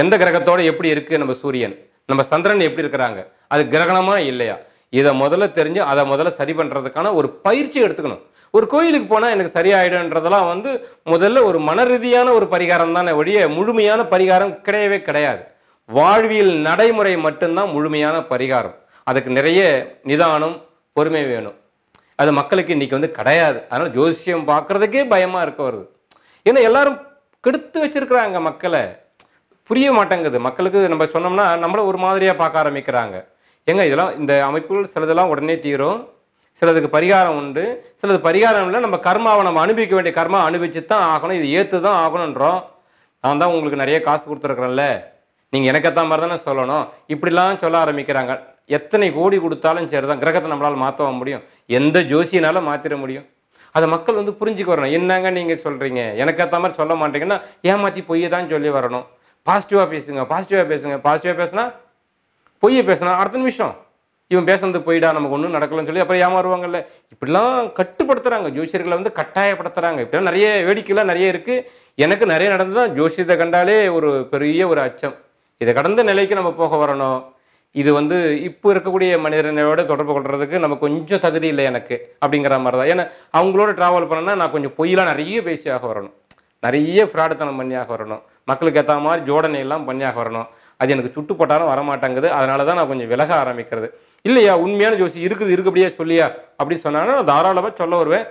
எந்த கிரகத்தோட எப்படி இருக்கு நம்ம சூரியன் நம்ம சந்திரன் எப்படி இருக்கிறாங்க அது கிரகணமா இல்லையா இதை முதல்ல தெரிஞ்சு அதை முதல்ல சரி பண்ணுறதுக்கான ஒரு பயிற்சி எடுத்துக்கணும் ஒரு கோயிலுக்கு போனால் எனக்கு சரியாயிடும்ன்றதெல்லாம் வந்து முதல்ல ஒரு மன ரீதியான ஒரு பரிகாரம் தானே ஒழிய முழுமையான பரிகாரம் கிடையவே கிடையாது வாழ்வியல் நடைமுறை மட்டும்தான் முழுமையான பரிகாரம் அதுக்கு நிறைய நிதானம் பொறுமை வேணும் அது மக்களுக்கு இன்னைக்கு வந்து கிடையாது அதனால் ஜோசியம் பார்க்குறதுக்கே பயமாக இருக்க வருது ஏன்னா எல்லாரும் கெடுத்து வச்சிருக்கிறாங்க மக்களை புரிய மாட்டேங்குது மக்களுக்கு நம்ம சொன்னோம்னா நம்மளை ஒரு மாதிரியாக பார்க்க ஆரம்பிக்கிறாங்க ஏங்க இதெல்லாம் இந்த அமைப்புகள் சிலதெல்லாம் உடனே தீரும் சிலதுக்கு பரிகாரம் உண்டு சிலது பரிகாரம் இல்லை நம்ம கர்மாவை நம்ம அனுபவிக்க வேண்டிய கர்மா அனுபவிச்சு தான் ஆகணும் இது ஏற்று தான் ஆகணுன்றோம் நான் தான் உங்களுக்கு நிறைய காசு கொடுத்துருக்குறேன்ல நீங்கள் எனக்கேற்ற மாதிரி தானே சொல்லணும் இப்படிலாம் சொல்ல ஆரம்பிக்கிறாங்க எத்தனை கோடி கொடுத்தாலும் சரி தான் கிரகத்தை நம்மளால் மாற்ற முடியும் எந்த ஜோசியினாலும் மாற்றிட முடியும் அதை மக்கள் வந்து புரிஞ்சுக்க வரணும் என்னங்க நீங்கள் சொல்கிறீங்க ஏற்ற மாதிரி சொல்ல மாட்டீங்கன்னா ஏமாற்றி பொய்யை தான் சொல்லி வரணும் பாசிட்டிவாக பேசுங்க பாசிட்டிவாக பேசுங்க பாசிட்டிவாக பேசுனா பொய்யை பேசுனா அடுத்த நிமிஷம் இவன் பேசுனது போயிடா நமக்கு ஒன்றும் நடக்கலன்னு சொல்லி அப்புறம் ஏமாறுவாங்கல்ல இப்படிலாம் கட்டுப்படுத்துகிறாங்க ஜோசியர்களை வந்து கட்டாயப்படுத்துகிறாங்க இப்படிலாம் நிறைய வேடிக்கைலாம் நிறைய இருக்குது எனக்கு நிறைய நடந்து தான் ஜோசியத்தை கண்டாலே ஒரு பெரிய ஒரு அச்சம் இதை கடந்த நிலைக்கு நம்ம போக வரணும் இது வந்து இப்போ இருக்கக்கூடிய மனிதனோட தொடர்பு கொள்றதுக்கு நம்ம கொஞ்சம் தகுதி இல்லை எனக்கு அப்படிங்கிற மாதிரி தான் ஏன்னா அவங்களோட ட்ராவல் பண்ணனா நான் கொஞ்சம் பொய்யெலாம் நிறைய பேசியாக வரணும் நிறைய ஃப்ராடுத்தனம் பண்ணியாக வரணும் மக்களுக்கு ஏற்ற மாதிரி ஜோடனை எல்லாம் பண்ணியாக வரணும் அது எனக்கு சுட்டு போட்டாலும் வரமாட்டேங்குது அதனால தான் நான் கொஞ்சம் விலக ஆரம்பிக்கிறது இல்லையா உண்மையான ஜோசி இருக்குது அப்படியே சொல்லியா அப்படின்னு சொன்னாங்கன்னா நான் தாராளமாக சொல்ல வருவேன்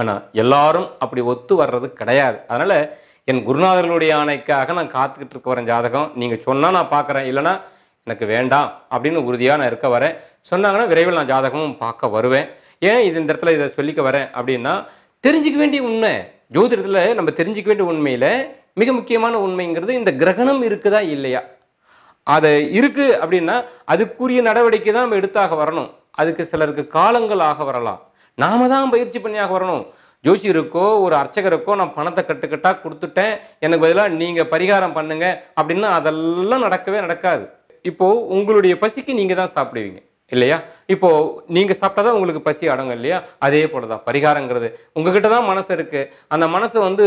ஆனால் எல்லாரும் அப்படி ஒத்து வர்றது கிடையாது அதனால் என் குருநாதர்களுடைய ஆணைக்காக நான் காத்துக்கிட்டு இருக்க வரேன் ஜாதகம் நீங்கள் சொன்னால் நான் பார்க்குறேன் இல்லைனா எனக்கு வேண்டாம் அப்படின்னு உறுதியாக நான் இருக்க வரேன் சொன்னாங்கன்னா விரைவில் நான் ஜாதகமும் பார்க்க வருவேன் ஏன் இது இந்த இடத்துல இதை சொல்லிக்க வரேன் அப்படின்னா தெரிஞ்சிக்க வேண்டிய உண்மை ஜோதிடத்தில் நம்ம தெரிஞ்சிக்க வேண்டிய உண்மையில் மிக முக்கியமான உண்மைங்கிறது இந்த கிரகணம் இருக்குதா இல்லையா அதை இருக்குது அப்படின்னா அதுக்குரிய நடவடிக்கை தான் நம்ம எடுத்தாக வரணும் அதுக்கு சிலருக்கு காலங்கள் ஆக வரலாம் நாம தான் பயிற்சி பண்ணியாக வரணும் ஜோசியருக்கோ ஒரு அர்ச்சகருக்கோ நான் பணத்தை கட்டுக்கட்டாக கொடுத்துட்டேன் எனக்கு பதிலாக நீங்கள் பரிகாரம் பண்ணுங்க அப்படின்னா அதெல்லாம் நடக்கவே நடக்காது இப்போது உங்களுடைய பசிக்கு நீங்கள் தான் சாப்பிடுவீங்க இல்லையா இப்போ நீங்க சாப்பிட்டா தான் உங்களுக்கு பசி அடங்கும் இல்லையா அதே போலதான் பரிகாரங்கிறது உங்ககிட்ட தான் மனசு இருக்கு அந்த மனசு வந்து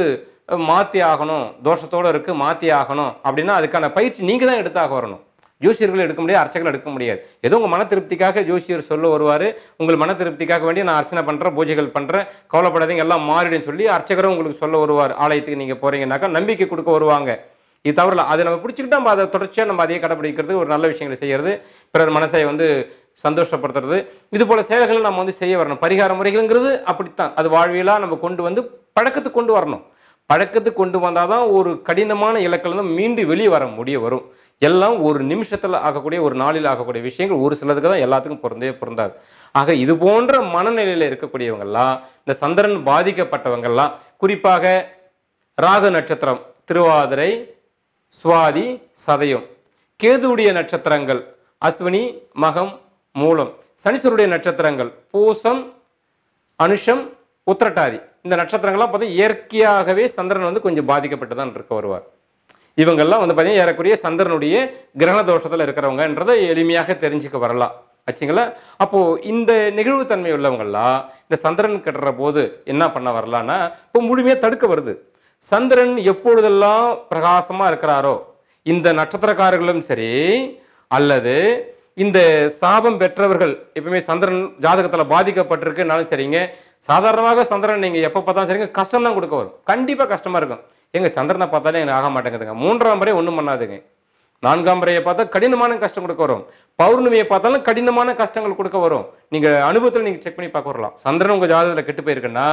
மாற்றி ஆகணும் தோஷத்தோடு இருக்கு மாற்றி ஆகணும் அப்படின்னா அதுக்கான பயிற்சி நீங்க தான் எடுத்தாக வரணும் ஜோசியர்கள் எடுக்க முடியாது அர்ச்சகர்கள் எடுக்க முடியாது ஏதோ உங்கள் மன திருப்திக்காக ஜோசியர் சொல்ல வருவார் உங்கள் மன திருப்திக்காக வேண்டிய நான் அர்ச்சனை பண்ணுறேன் பூஜைகள் பண்ணுறேன் கவலைப்படாதீங்க எல்லாம் மாறிடுன்னு சொல்லி அர்ச்சகரும் உங்களுக்கு சொல்ல வருவார் ஆலயத்துக்கு நீங்கள் போகிறீங்கனாக்கா நம்பிக்கை கொடுக்க வருவாங்க இது தவறல அதை நம்ம பிடிச்சிக்கிட்டா நம்ம அதை தொடர்ச்சியாக நம்ம அதையே கடைப்பிடிக்கிறது ஒரு நல்ல விஷயங்களை செய்கிறது பிறர் மனசை வந்து சந்தோஷப்படுத்துறது இது போல செயல்களை நம்ம வந்து செய்ய வரணும் பரிகார முறைகள்ங்கிறது அப்படித்தான் அது வாழ்வியலாக நம்ம கொண்டு வந்து பழக்கத்துக்கு கொண்டு வரணும் பழக்கத்துக்கு கொண்டு வந்தால் தான் ஒரு கடினமான இலக்கிலிருந்து மீண்டு வெளியே வர முடிய வரும் எல்லாம் ஒரு நிமிஷத்தில் ஆகக்கூடிய ஒரு நாளில் ஆகக்கூடிய விஷயங்கள் ஒரு சிலதுக்கு தான் எல்லாத்துக்கும் பொருந்தே பொருந்தாது ஆக இது போன்ற மனநிலையில் இருக்கக்கூடியவங்கள்லாம் இந்த சந்திரன் பாதிக்கப்பட்டவங்கள்லாம் குறிப்பாக ராகு நட்சத்திரம் திருவாதிரை சுவாதி சதயம் கேதுடைய நட்சத்திரங்கள் அஸ்வினி மகம் மூலம் சனிசருடைய நட்சத்திரங்கள் பூசம் அனுஷம் உத்திரட்டாதி இந்த நட்சத்திரங்கள்லாம் பார்த்தீங்கன்னா இயற்கையாகவே சந்திரன் வந்து கொஞ்சம் பாதிக்கப்பட்டு தான் இருக்க வருவார் இவங்கெல்லாம் வந்து பார்த்தீங்கன்னா ஏறக்குரிய சந்திரனுடைய கிரகண தோஷத்தில் இருக்கிறவங்கன்றதை எளிமையாக தெரிஞ்சுக்க வரலாம் ஆச்சுங்களா அப்போது இந்த தன்மை உள்ளவங்கள்லாம் இந்த சந்திரன் கட்டுற போது என்ன பண்ண வரலான்னா இப்போ முழுமையாக தடுக்க வருது சந்திரன் எப்பொழுதெல்லாம் பிரகாசமாக இருக்கிறாரோ இந்த நட்சத்திரக்காரர்களும் சரி அல்லது இந்த சாபம் பெற்றவர்கள் எப்பவுமே சந்திரன் ஜாதகத்தில் பாதிக்கப்பட்டிருக்குனாலும் சரிங்க சாதாரணமாக சந்திரன் நீங்கள் எப்போ பார்த்தாலும் சரிங்க கஷ்டம் தான் கொடுக்க வரும் கண்டிப்பாக கஷ்டமாக இருக்கும் எங்கள் சந்திரனை பார்த்தாலே எனக்கு ஆக மாட்டேங்குதுங்க மூன்றாம் முறை ஒன்றும் பண்ணாதுங்க நான்காம் முறையை பார்த்தா கடினமான கஷ்டம் கொடுக்க வரும் பௌர்ணமியை பார்த்தாலும் கடினமான கஷ்டங்கள் கொடுக்க வரும் நீங்கள் அனுபவத்தில் நீங்கள் செக் பண்ணி பார்க்க வரலாம் சந்திரன் உங்கள் ஜாதகத்தில் கெட்டு போயிருக்குன்னா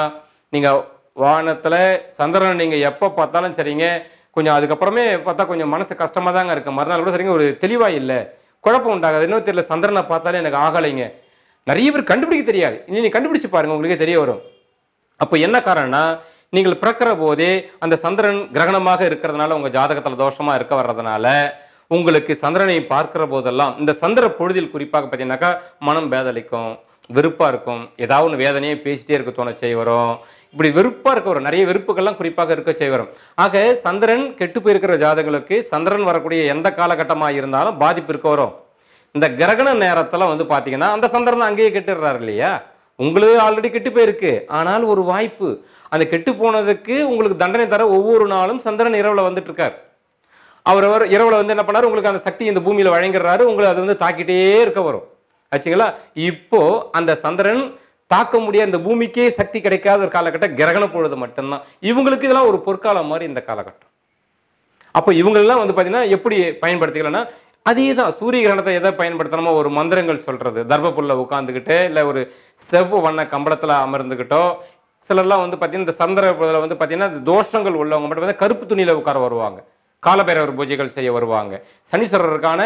நீங்கள் வானத்தில் சந்திரனை நீங்கள் எப்போ பார்த்தாலும் சரிங்க கொஞ்சம் அதுக்கப்புறமே பார்த்தா கொஞ்சம் மனசு கஷ்டமாக தாங்க இருக்குது மறுநாள் கூட சரிங்க ஒரு தெளிவாக இல்லை குழப்பம் உண்டாகாது இன்னும் தெரியல சந்திரனை பார்த்தாலே எனக்கு ஆகலைங்க நிறைய பேர் கண்டுபிடிக்க தெரியாது இனி நீ கண்டுபிடிச்சு பாருங்க உங்களுக்கே தெரிய வரும் அப்போ என்ன காரணம்னா நீங்கள் பிறக்கிற போதே அந்த சந்திரன் கிரகணமாக இருக்கிறதுனால உங்கள் ஜாதகத்தில் தோஷமாக இருக்க வர்றதுனால உங்களுக்கு சந்திரனை பார்க்கிற போதெல்லாம் இந்த சந்திர பொழுதில் குறிப்பாக பார்த்தீங்கன்னாக்கா மனம் பேதளிக்கும் வெறுப்பாக இருக்கும் ஏதாவது ஒன்று வேதனையே பேசிட்டே இருக்க தோண செய்ய வரும் இப்படி வெறுப்பாக இருக்க வரும் நிறைய வெறுப்புகள்லாம் குறிப்பாக இருக்க செய்ய வரும் ஆக சந்திரன் கெட்டு போயிருக்கிற ஜாதகங்களுக்கு சந்திரன் வரக்கூடிய எந்த காலகட்டமாக இருந்தாலும் பாதிப்பு இருக்க வரும் இந்த கிரகண நேரத்தில் வந்து பார்த்தீங்கன்னா அந்த சந்திரன் அங்கேயே கெட்டுடுறாரு இல்லையா உங்களுக்கு ஆல்ரெடி கெட்டு போயிருக்கு ஆனால் ஒரு வாய்ப்பு அந்த கெட்டு போனதுக்கு உங்களுக்கு தண்டனை தர ஒவ்வொரு நாளும் சந்திரன் இரவில் வந்துட்டு இருக்கார் அவர் இரவில் வந்து என்ன பண்ணார் உங்களுக்கு அந்த சக்தி இந்த பூமியில் வழங்குறாரு உங்களை அது வந்து தாக்கிட்டே இருக்க வரும் ஆச்சுங்களா இப்போ அந்த சந்திரன் தாக்க முடியாத இந்த பூமிக்கே சக்தி கிடைக்காத ஒரு காலகட்டம் கிரகண பொழுது மட்டும்தான் இவங்களுக்கு இதெல்லாம் ஒரு பொற்காலம் மாதிரி இந்த காலகட்டம் அப்போ இவங்களெல்லாம் வந்து பார்த்தீங்கன்னா எப்படி பயன்படுத்திக்கலன்னா அதே தான் சூரிய கிரகணத்தை எதை பயன்படுத்தணுமோ ஒரு மந்திரங்கள் சொல்கிறது தர்ப்புள்ள உட்காந்துக்கிட்டு இல்லை ஒரு செவ்வ வண்ண கம்பளத்தில் அமர்ந்துக்கிட்டோ சிலர்லாம் வந்து பார்த்தீங்கன்னா இந்த சந்திர வந்து பார்த்தீங்கன்னா தோஷங்கள் உள்ளவங்க மட்டும் பார்த்தீங்கன்னா கருப்பு துணியில் உட்கார வருவாங்க காலபைரவர் பூஜைகள் செய்ய வருவாங்க சனீஸ்வரருக்கான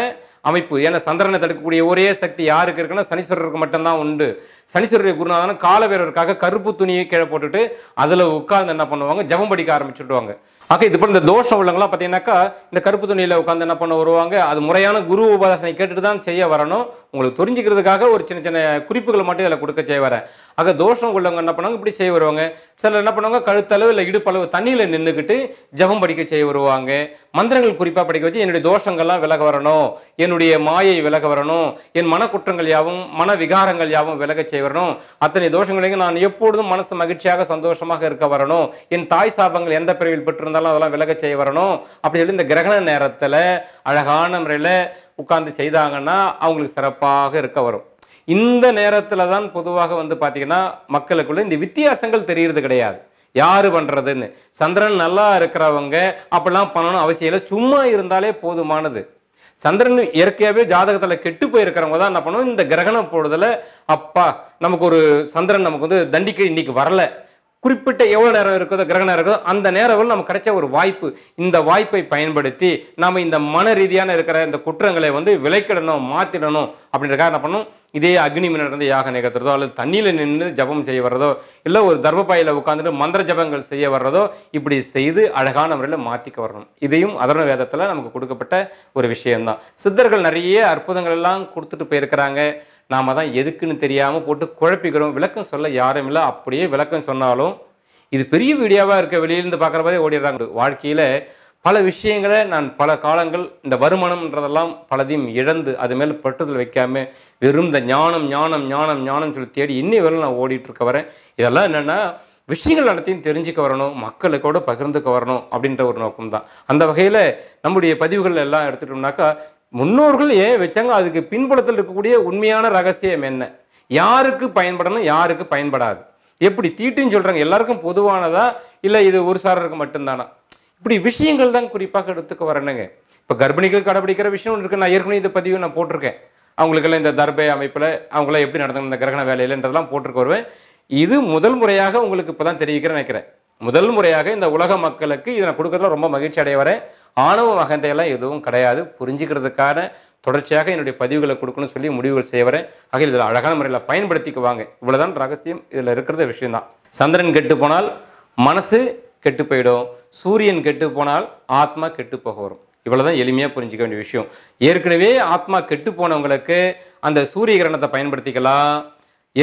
அமைப்பு ஏன்னா சந்திரனை தடுக்கக்கூடிய ஒரே சக்தி யாருக்கு இருக்குன்னா சனீஸ்வரருக்கு மட்டும்தான் உண்டு சனீஸ்வரருடைய குருநாதன காலபைரவருக்காக கருப்பு துணியை கீழே போட்டுட்டு அதில் உட்கார்ந்து என்ன பண்ணுவாங்க ஜபம் படிக்க ஆரம்பிச்சுடுவாங்க ஆக இது இந்த தோஷம் உள்ளவங்களாம் பார்த்தீங்கன்னாக்கா இந்த கருப்பு துணியில் உட்காந்து என்ன பண்ண வருவாங்க அது முறையான குரு உபாசனை கேட்டுட்டு தான் செய்ய வரணும் உங்களுக்கு தெரிஞ்சுக்கிறதுக்காக ஒரு சின்ன சின்ன குறிப்புகள் மட்டும் இதில் கொடுக்க செய்ய வரேன் ஆக தோஷம் உள்ளவங்க என்ன பண்ணுவாங்க இப்படி செய்ய வருவாங்க சிலர் என்ன பண்ணுவாங்க கழுத்தளவு இல்லை இடுப்பளவு தண்ணியில் நின்றுக்கிட்டு ஜபம் படிக்க செய்ய வருவாங்க மந்திரங்கள் குறிப்பாக படிக்க வச்சு என்னுடைய தோஷங்கள்லாம் விலக வரணும் என்னுடைய மாயை விலக வரணும் என் மனக்குற்றங்கள் யாவும் மன விகாரங்கள் யாவும் விலக செய்ய வரணும் அத்தனை தோஷங்களையும் நான் எப்பொழுதும் மனசு மகிழ்ச்சியாக சந்தோஷமாக இருக்க வரணும் என் தாய் சாபங்கள் எந்த பிரிவில் பெற்றிருந்தாலும் அதெல்லாம் விலக செய்ய வரணும் அப்படி சொல்லி இந்த கிரகண நேரத்தில் அழகான முறையில் உட்கார்ந்து செய்தாங்கன்னா அவங்களுக்கு சிறப்பாக இருக்க வரும் இந்த நேரத்தில் தான் பொதுவாக வந்து பார்த்தீங்கன்னா மக்களுக்குள்ள இந்த வித்தியாசங்கள் தெரிகிறது கிடையாது யாரு பண்ணுறதுன்னு சந்திரன் நல்லா இருக்கிறவங்க அப்படிலாம் பண்ணணும் அவசியம் இல்லை சும்மா இருந்தாலே போதுமானது சந்திரன் இயற்கையாகவே ஜாதகத்தில் கெட்டு போயிருக்கிறவங்க தான் என்ன பண்ணணும் இந்த கிரகணம் போடுதல அப்பா நமக்கு ஒரு சந்திரன் நமக்கு வந்து தண்டிக்க இன்னைக்கு வரல குறிப்பிட்ட எவ்வளோ நேரம் இருக்குதோ கிரக நேரம் இருக்குதோ அந்த நேரங்கள் நமக்கு கிடைச்ச ஒரு வாய்ப்பு இந்த வாய்ப்பை பயன்படுத்தி நம்ம இந்த மன ரீதியான இருக்கிற இந்த குற்றங்களை வந்து விலைக்கிடணும் மாற்றிடணும் அப்படின்றக்காக என்ன பண்ணும் இதே அக்னி அக்னிமி நடந்து யாக நிகழ்த்துறதோ அல்லது தண்ணியில் நின்று ஜபம் செய்ய வர்றதோ இல்லை ஒரு தர்பப்பாயில் உட்காந்துட்டு மந்திர ஜபங்கள் செய்ய வர்றதோ இப்படி செய்து அழகான முறையில் மாற்றிக்க வரணும் இதையும் அதர்ண வேதத்தில் நமக்கு கொடுக்கப்பட்ட ஒரு விஷயம்தான் சித்தர்கள் நிறைய அற்புதங்கள் எல்லாம் கொடுத்துட்டு போயிருக்கிறாங்க நாம் தான் எதுக்குன்னு தெரியாமல் போட்டு குழப்பிக்கிறோம் விளக்கம் சொல்ல யாரும் இல்லை அப்படியே விளக்கம் சொன்னாலும் இது பெரிய வீடியோவாக இருக்க வெளியிலேருந்து பார்க்குற மாதிரி ஓடிடுறாங்க வாழ்க்கையில் பல விஷயங்களை நான் பல காலங்கள் இந்த வருமானம்ன்றதெல்லாம் பலதையும் இழந்து அது மேலே பட்டுதல் வைக்காமல் வெறும் இந்த ஞானம் ஞானம் ஞானம் ஞானம் சொல்லி தேடி இன்னி வரை நான் ஓடிட்டுருக்க வரேன் இதெல்லாம் என்னென்னா விஷயங்கள் அனைத்தையும் தெரிஞ்சுக்க வரணும் மக்களுக்கோடு பகிர்ந்துக்க வரணும் அப்படின்ற ஒரு நோக்கம் தான் அந்த வகையில் நம்முடைய பதிவுகள் எல்லாம் எடுத்துட்டோம்னாக்கா முன்னோர்கள் ஏன் வச்சாங்க அதுக்கு பின்புலத்தில் இருக்கக்கூடிய உண்மையான ரகசியம் என்ன யாருக்கு பயன்படணும் யாருக்கு பயன்படாது எப்படி தீட்டுன்னு சொல்கிறாங்க எல்லாருக்கும் பொதுவானதா இல்லை இது ஒரு சாரருக்கு மட்டும்தானா இப்படி விஷயங்கள் தான் குறிப்பாக எடுத்துக்க வரணுங்க இப்போ கர்ப்பிணிகள் கடைபிடிக்கிற விஷயம் ஒன்று இருக்குது நான் ஏற்கனவே இந்த பதிவு நான் போட்டிருக்கேன் அவங்களுக்கெல்லாம் இந்த தர்பை அமைப்பில் அவங்களாம் எப்படி நடந்தணும் இந்த கிரகண வேலையிலன்றதெல்லாம் போட்டிருக்க வருவேன் இது முதல் முறையாக உங்களுக்கு இப்போ தான் தெரிவிக்கிறேன்னு நினைக்கிறேன் முதல் முறையாக இந்த உலக மக்களுக்கு இதை நான் கொடுக்கறதுல ரொம்ப மகிழ்ச்சி அடைய வரேன் ஆணவ வகந்தையெல்லாம் எதுவும் கிடையாது புரிஞ்சுக்கிறதுக்கான தொடர்ச்சியாக என்னுடைய பதிவுகளை கொடுக்கணும்னு சொல்லி முடிவுகள் செய்கிறேன் ஆகிய இதில் அழகான முறையில் பயன்படுத்திக்குவாங்க இவ்வளோதான் ரகசியம் இதில் இருக்கிறத விஷயம்தான் சந்திரன் கெட்டு போனால் மனசு கெட்டு போயிடும் சூரியன் கெட்டு போனால் ஆத்மா கெட்டு போக வரும் இவ்வளோதான் எளிமையாக புரிஞ்சிக்க வேண்டிய விஷயம் ஏற்கனவே ஆத்மா கெட்டு போனவங்களுக்கு அந்த சூரிய கிரணத்தை பயன்படுத்திக்கலாம்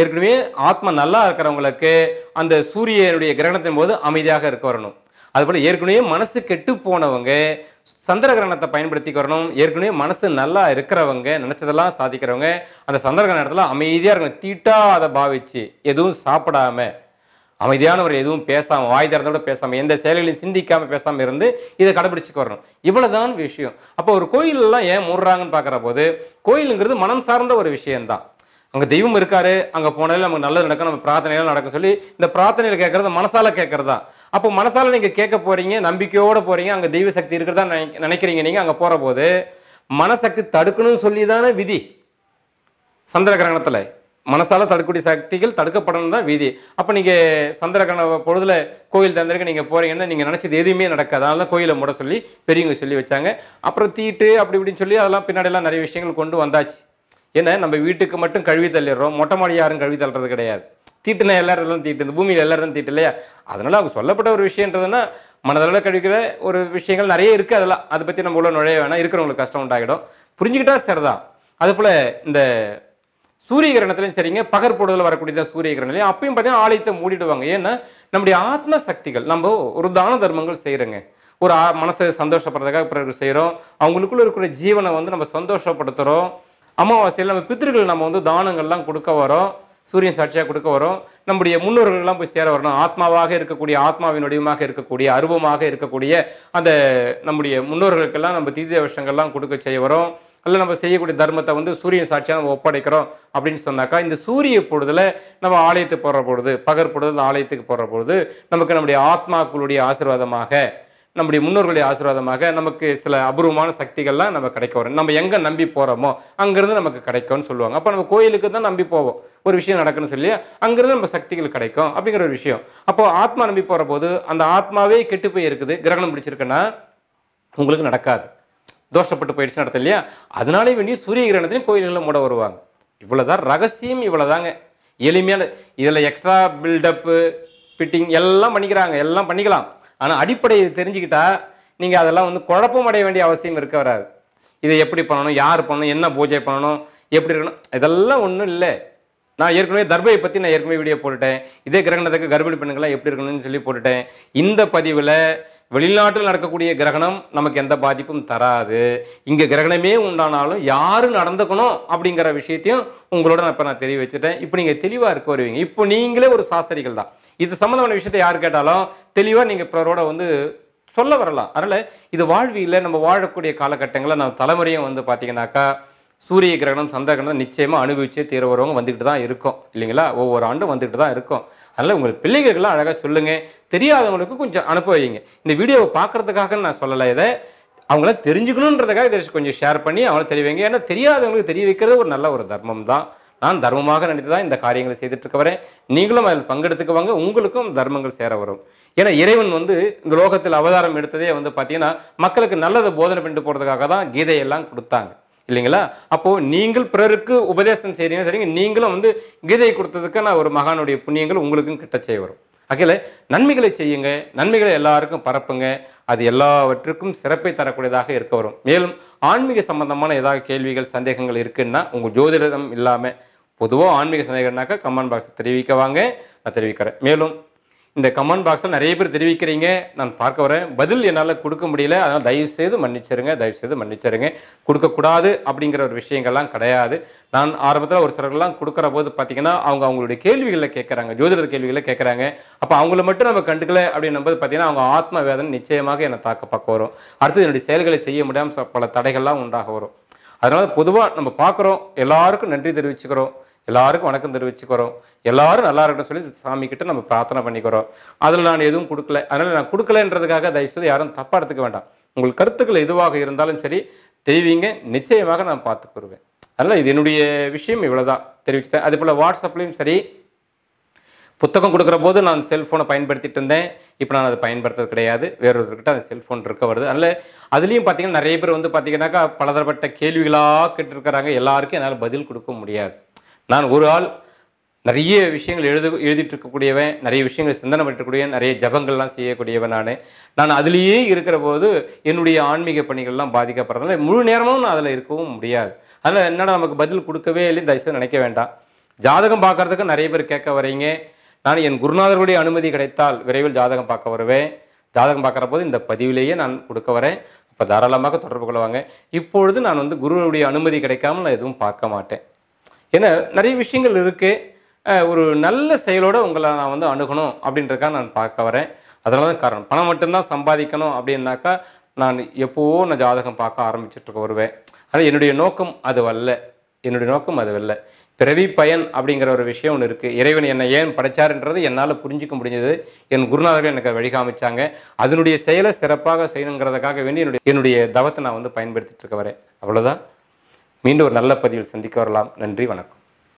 ஏற்கனவே ஆத்மா நல்லா இருக்கிறவங்களுக்கு அந்த சூரியனுடைய கிரகணத்தின் போது அமைதியாக இருக்க வரணும் அதுபோல் ஏற்கனவே மனசு கெட்டு போனவங்க சந்திரகிரகணத்தை பயன்படுத்திக் வரணும் ஏற்கனவே மனசு நல்லா இருக்கிறவங்க நினச்சதெல்லாம் சாதிக்கிறவங்க அந்த சந்திரகிரகண இடத்துல அமைதியாக இருக்கணும் தீட்டாத பாவிச்சு எதுவும் சாப்பிடாம அமைதியானவர் எதுவும் பேசாமல் வாய் திறந்தோட பேசாமல் எந்த செயல்களையும் சிந்திக்காமல் பேசாமல் இருந்து இதை கடைபிடிச்சுக்கு வரணும் இவ்வளோதான் விஷயம் அப்போ ஒரு கோயிலெல்லாம் ஏன் மூடுறாங்கன்னு பார்க்குற போது கோயிலுங்கிறது மனம் சார்ந்த ஒரு விஷயம்தான் அங்கே தெய்வம் இருக்காரு அங்கே போனாலும் நமக்கு நல்லது நடக்கும் நம்ம பிரார்த்தனைகள் நடக்கும் சொல்லி இந்த பிரார்த்தனையில் கேட்கறத மனசால கேட்கறதா அப்போ மனசால நீங்கள் கேட்க போறீங்க நம்பிக்கையோடு போறீங்க அங்கே தெய்வ சக்தி இருக்கிறதா நினைக்கிறீங்க நீங்கள் அங்கே போகிற போது மனசக்தி தடுக்கணும்னு சொல்லி தானே விதி சந்திர கிரகணத்தில் மனசால தடுக்கூடிய சக்திகள் தடுக்கப்படணும் தான் விதி அப்போ நீங்கள் சந்திர கிரகண பொழுதுல கோயில் தந்திருக்கு நீங்கள் போறீங்கன்னா நீங்கள் நினச்சது எதுவுமே நடக்காது அதனால கோயிலை மூட சொல்லி பெரியவங்க சொல்லி வச்சாங்க அப்புறம் தீட்டு அப்படி இப்படின்னு சொல்லி அதெல்லாம் எல்லாம் நிறைய விஷயங்கள் கொண்டு வந்தாச்சு ஏன்னா நம்ம வீட்டுக்கு மட்டும் கழுவி தள்ளிடுறோம் மொட்டை மாடி யாரும் கழுவி தள்ளுறது கிடையாது தீட்டுனா எல்லாரும் தீட்டு இந்த பூமியில் எல்லாரும் தீட்டு இல்லையா அதனால் அவங்க சொல்லப்பட்ட ஒரு விஷயன்றதுன்னா மனதளவில் கழிக்கிற ஒரு விஷயங்கள் நிறைய இருக்குது அதெல்லாம் அதை பற்றி நம்ம உள்ள நுழைய வேணாம் இருக்கிறவங்களுக்கு கஷ்டம் உண்டாகிடும் புரிஞ்சுக்கிட்டா சரிதான் அதுபோல் இந்த சூரிய கிரணத்துலையும் சரிங்க பகற்போடுதல் வரக்கூடிய சூரிய கிரணலையும் அப்பயும் பார்த்தீங்கன்னா ஆலயத்தை மூடிடுவாங்க ஏன்னா நம்முடைய ஆத்ம சக்திகள் நம்ம ஒரு தான தர்மங்கள் செய்கிறோங்க ஒரு மனசை சந்தோஷப்படுறதுக்காக பிறகு செய்கிறோம் அவங்களுக்குள்ள இருக்கிற ஜீவனை வந்து நம்ம சந்தோஷப்படுத்துகிறோம் அமாவாசையில் நம்ம பித்திருக்கள் நம்ம வந்து தானங்கள்லாம் கொடுக்க வரோம் சூரியன் சாட்சியாக கொடுக்க வரோம் நம்முடைய முன்னோர்கள்லாம் போய் சேர வரணும் ஆத்மாவாக இருக்கக்கூடிய ஆத்மாவின் வடிவமாக இருக்கக்கூடிய அருவமாக இருக்கக்கூடிய அந்த நம்முடைய முன்னோர்களுக்கெல்லாம் நம்ம தீதிய வருஷங்கள்லாம் கொடுக்க செய்ய வரோம் அல்ல நம்ம செய்யக்கூடிய தர்மத்தை வந்து சூரியன் சாட்சியாக நம்ம ஒப்படைக்கிறோம் அப்படின்னு சொன்னாக்கா இந்த சூரிய பொழுதுல நம்ம ஆலயத்துக்கு போடுற பொழுது பகற்பொழுது ஆலயத்துக்கு போடுற பொழுது நமக்கு நம்முடைய ஆத்மாக்களுடைய ஆசீர்வாதமாக நம்முடைய முன்னோர்களுடைய ஆசீர்வாதமாக நமக்கு சில அபூர்வமான சக்திகள்லாம் நம்ம கிடைக்க வரும் நம்ம எங்கே நம்பி போகிறோமோ அங்கேருந்து நமக்கு கிடைக்கும்னு சொல்லுவாங்க அப்போ நம்ம கோயிலுக்கு தான் நம்பி போவோம் ஒரு விஷயம் நடக்குன்னு சொல்லி அங்கேருந்து நம்ம சக்திகள் கிடைக்கும் அப்படிங்கிற ஒரு விஷயம் அப்போ ஆத்மா நம்பி போகிற போது அந்த ஆத்மாவே கெட்டு போய் இருக்குது கிரகணம் பிடிச்சிருக்குன்னா உங்களுக்கு நடக்காது தோஷப்பட்டு போயிடுச்சு நடத்த இல்லையா அதனாலே வேண்டிய சூரிய கிரகணத்திலையும் கோயில்களில் மூட வருவாங்க இவ்வளோதான் ரகசியம் இவ்வளோதாங்க எளிமையான இதில் எக்ஸ்ட்ரா பில்டப்பு ஃபிட்டிங் எல்லாம் பண்ணிக்கிறாங்க எல்லாம் பண்ணிக்கலாம் ஆனால் அடிப்படையை தெரிஞ்சுக்கிட்டா நீங்கள் அதெல்லாம் வந்து குழப்பம் அடைய வேண்டிய அவசியம் இருக்க வராது இதை எப்படி பண்ணணும் யார் பண்ணணும் என்ன பூஜை பண்ணணும் எப்படி இருக்கணும் இதெல்லாம் ஒன்றும் இல்லை நான் ஏற்கனவே தர்பையை பற்றி நான் ஏற்கனவே வீடியோ போட்டுட்டேன் இதே கிரகணத்துக்கு கர்ப்பிணி பெண்ணுங்களாம் எப்படி இருக்கணும்னு சொல்லி போட்டுட்டேன் இந்த பதிவில் வெளிநாட்டில் நடக்கக்கூடிய கிரகணம் நமக்கு எந்த பாதிப்பும் தராது இங்கே கிரகணமே உண்டானாலும் யார் நடந்துக்கணும் அப்படிங்கிற விஷயத்தையும் உங்களோட நான் இப்போ நான் தெரிய வச்சுட்டேன் இப்போ நீங்கள் தெளிவாக இருக்க வருவீங்க இப்போ நீங்களே ஒரு சாஸ்திரிகள் தான் இது சம்மந்தமான விஷயத்தை யார் கேட்டாலும் தெளிவாக நீங்கள் பிறரோட வந்து சொல்ல வரலாம் அதனால் இது வாழ்வியில் நம்ம வாழக்கூடிய காலகட்டங்களில் நம்ம தலைமுறையும் வந்து பார்த்தீங்கன்னாக்கா சூரிய கிரகணம் சந்திர கிரகணம் நிச்சயமாக அனுபவிச்சே தீரவரவங்க வந்துக்கிட்டு தான் இருக்கும் இல்லைங்களா ஒவ்வொரு ஆண்டும் வந்துட்டு தான் இருக்கும் அதனால் உங்கள் பிள்ளைகளுக்கெல்லாம் அழகாக சொல்லுங்கள் தெரியாதவங்களுக்கு கொஞ்சம் அனுப்ப வைங்க இந்த வீடியோவை பார்க்குறதுக்காக நான் சொல்லலை இதை அவங்கள தெரிஞ்சுக்கணுன்றதுக்காக இதை கொஞ்சம் ஷேர் பண்ணி அவங்கள தெரிய வைங்க ஏன்னா தெரியாதவங்களுக்கு தெரிய வைக்கிறது ஒரு நல்ல ஒரு தர்மம் தான் நான் தர்மமாக நினைத்து தான் இந்த காரியங்களை செய்துட்டு இருக்க நீங்களும் அதில் பங்கெடுத்துக்குவாங்க உங்களுக்கும் தர்மங்கள் சேர வரும் ஏன்னா இறைவன் வந்து இந்த லோகத்தில் அவதாரம் எடுத்ததே வந்து பார்த்தீங்கன்னா மக்களுக்கு நல்லதை போதனை பண்ணிட்டு போகிறதுக்காக தான் கீதையெல்லாம் கொடுத்தாங்க இல்லைங்களா அப்போது நீங்கள் பிறருக்கு உபதேசம் செய்கிறீங்க சரிங்க நீங்களும் வந்து கீதை நான் ஒரு மகானுடைய புண்ணியங்கள் உங்களுக்கும் கிட்ட செய்ய வரும் அகில நன்மைகளை செய்யுங்க நன்மைகளை எல்லாருக்கும் பரப்புங்க அது எல்லாவற்றுக்கும் சிறப்பை தரக்கூடியதாக இருக்க வரும் மேலும் ஆன்மீக சம்பந்தமான ஏதாவது கேள்விகள் சந்தேகங்கள் இருக்குன்னா உங்கள் ஜோதிடம் இல்லாமல் பொதுவாக ஆன்மீக சந்தேகம்னாக்கா கமெண்ட் பாக்ஸ் தெரிவிக்க வாங்க நான் தெரிவிக்கிறேன் மேலும் இந்த கமெண்ட் பாக்ஸில் நிறைய பேர் தெரிவிக்கிறீங்க நான் பார்க்க வரேன் பதில் என்னால் கொடுக்க முடியல அதனால் தயவுசெய்து மன்னிச்சிருங்க தயவுசெய்து மன்னிச்சிருங்க கொடுக்கக்கூடாது அப்படிங்கிற ஒரு விஷயங்கள்லாம் கிடையாது நான் ஆரம்பத்தில் ஒரு சிலர்லாம் கொடுக்குற போது பார்த்தீங்கன்னா அவங்க அவங்களுடைய கேள்விகளை கேட்குறாங்க ஜோதிட கேள்விகளை கேட்குறாங்க அப்போ அவங்கள மட்டும் நம்ம கண்டுக்கல அப்படின்னும் போது பார்த்தீங்கன்னா அவங்க ஆத்ம வேதனை நிச்சயமாக என்னை தாக்க பார்க்க வரும் அடுத்து என்னுடைய செயல்களை செய்ய முடியாமல் பல தடைகள்லாம் உண்டாக வரும் அதனால் பொதுவாக நம்ம பார்க்குறோம் எல்லாருக்கும் நன்றி தெரிவிச்சுக்கிறோம் எல்லாருக்கும் வணக்கம் தெரிவிச்சுக்கிறோம் எல்லாரும் நல்லா இருக்கணும் சொல்லி சாமி கிட்ட நம்ம பிரார்த்தனை பண்ணிக்கிறோம் அதில் நான் எதுவும் கொடுக்கல அதனால் நான் கொடுக்கலன்றதுக்காக தயவுசெய்து யாரும் தப்பாக எடுத்துக்க வேண்டாம் உங்கள் கருத்துக்கள் எதுவாக இருந்தாலும் சரி தெய்வீங்க நிச்சயமாக நான் பார்த்துக்குருவேன் அதனால் இது என்னுடைய விஷயம் இவ்வளோதான் தெரிவிச்சுட்டேன் அதே போல் வாட்ஸ்அப்லேயும் சரி புத்தகம் கொடுக்குற போது நான் செல்ஃபோனை பயன்படுத்திட்டு இருந்தேன் இப்போ நான் அதை பயன்படுத்துறது கிடையாது வேறொருவர்கிட்ட அந்த செல்ஃபோன் இருக்க வருது அதனால் அதுலேயும் பார்த்தீங்கன்னா நிறைய பேர் வந்து பார்த்திங்கனாக்கா பலதரப்பட்ட கேள்விகளாக கேட்டுருக்கிறாங்க எல்லாருக்கும் என்னால் பதில் கொடுக்க முடியாது நான் ஒரு ஆள் நிறைய விஷயங்கள் எழுது எழுதிட்டு இருக்கக்கூடியவன் நிறைய விஷயங்கள் சிந்தனை பண்ணிருக்கக்கூடிய நிறைய ஜபங்கள்லாம் செய்யக்கூடியவன் நான் நான் அதுலேயே இருக்கிற போது என்னுடைய ஆன்மீக பணிகள்லாம் பாதிக்கப்படுறதுனால முழு நேரமும் நான் அதில் இருக்கவும் முடியாது அதனால் என்னடா நமக்கு பதில் கொடுக்கவே இல்லை தயவுசெய்து நினைக்க வேண்டாம் ஜாதகம் பார்க்குறதுக்கு நிறைய பேர் கேட்க வரீங்க நான் என் குருநாதருடைய அனுமதி கிடைத்தால் விரைவில் ஜாதகம் பார்க்க வருவேன் ஜாதகம் பார்க்குற போது இந்த பதிவிலேயே நான் கொடுக்க வரேன் அப்போ தாராளமாக தொடர்பு கொள்வாங்க இப்பொழுது நான் வந்து குருவுடைய அனுமதி கிடைக்காமல் நான் எதுவும் பார்க்க மாட்டேன் ஏன்னா நிறைய விஷயங்கள் இருக்குது ஒரு நல்ல செயலோடு உங்களை நான் வந்து அணுகணும் அப்படின்றக்கா நான் பார்க்க வரேன் அதனால தான் காரணம் பணம் மட்டும்தான் சம்பாதிக்கணும் அப்படின்னாக்கா நான் எப்போவோ நான் ஜாதகம் பார்க்க ஆரம்பிச்சுட்டு வருவேன் ஆனால் என்னுடைய நோக்கம் அது வல்ல என்னுடைய நோக்கம் அது வல்ல பிறவி பயன் அப்படிங்கிற ஒரு விஷயம் ஒன்று இருக்குது இறைவன் என்னை ஏன் படைச்சாருன்றது என்னால் புரிஞ்சிக்க முடிஞ்சது என் குருநாதர்கள் எனக்கு வழிகாமிச்சாங்க அதனுடைய செயலை சிறப்பாக செய்யணுங்கிறதுக்காக வேண்டி என்னுடைய என்னுடைய தவத்தை நான் வந்து பயன்படுத்திட்டு இருக்க வரேன் அவ்வளோதான் மீண்டும் ஒரு நல்ல பதிவில் சந்திக்க வரலாம் நன்றி வணக்கம்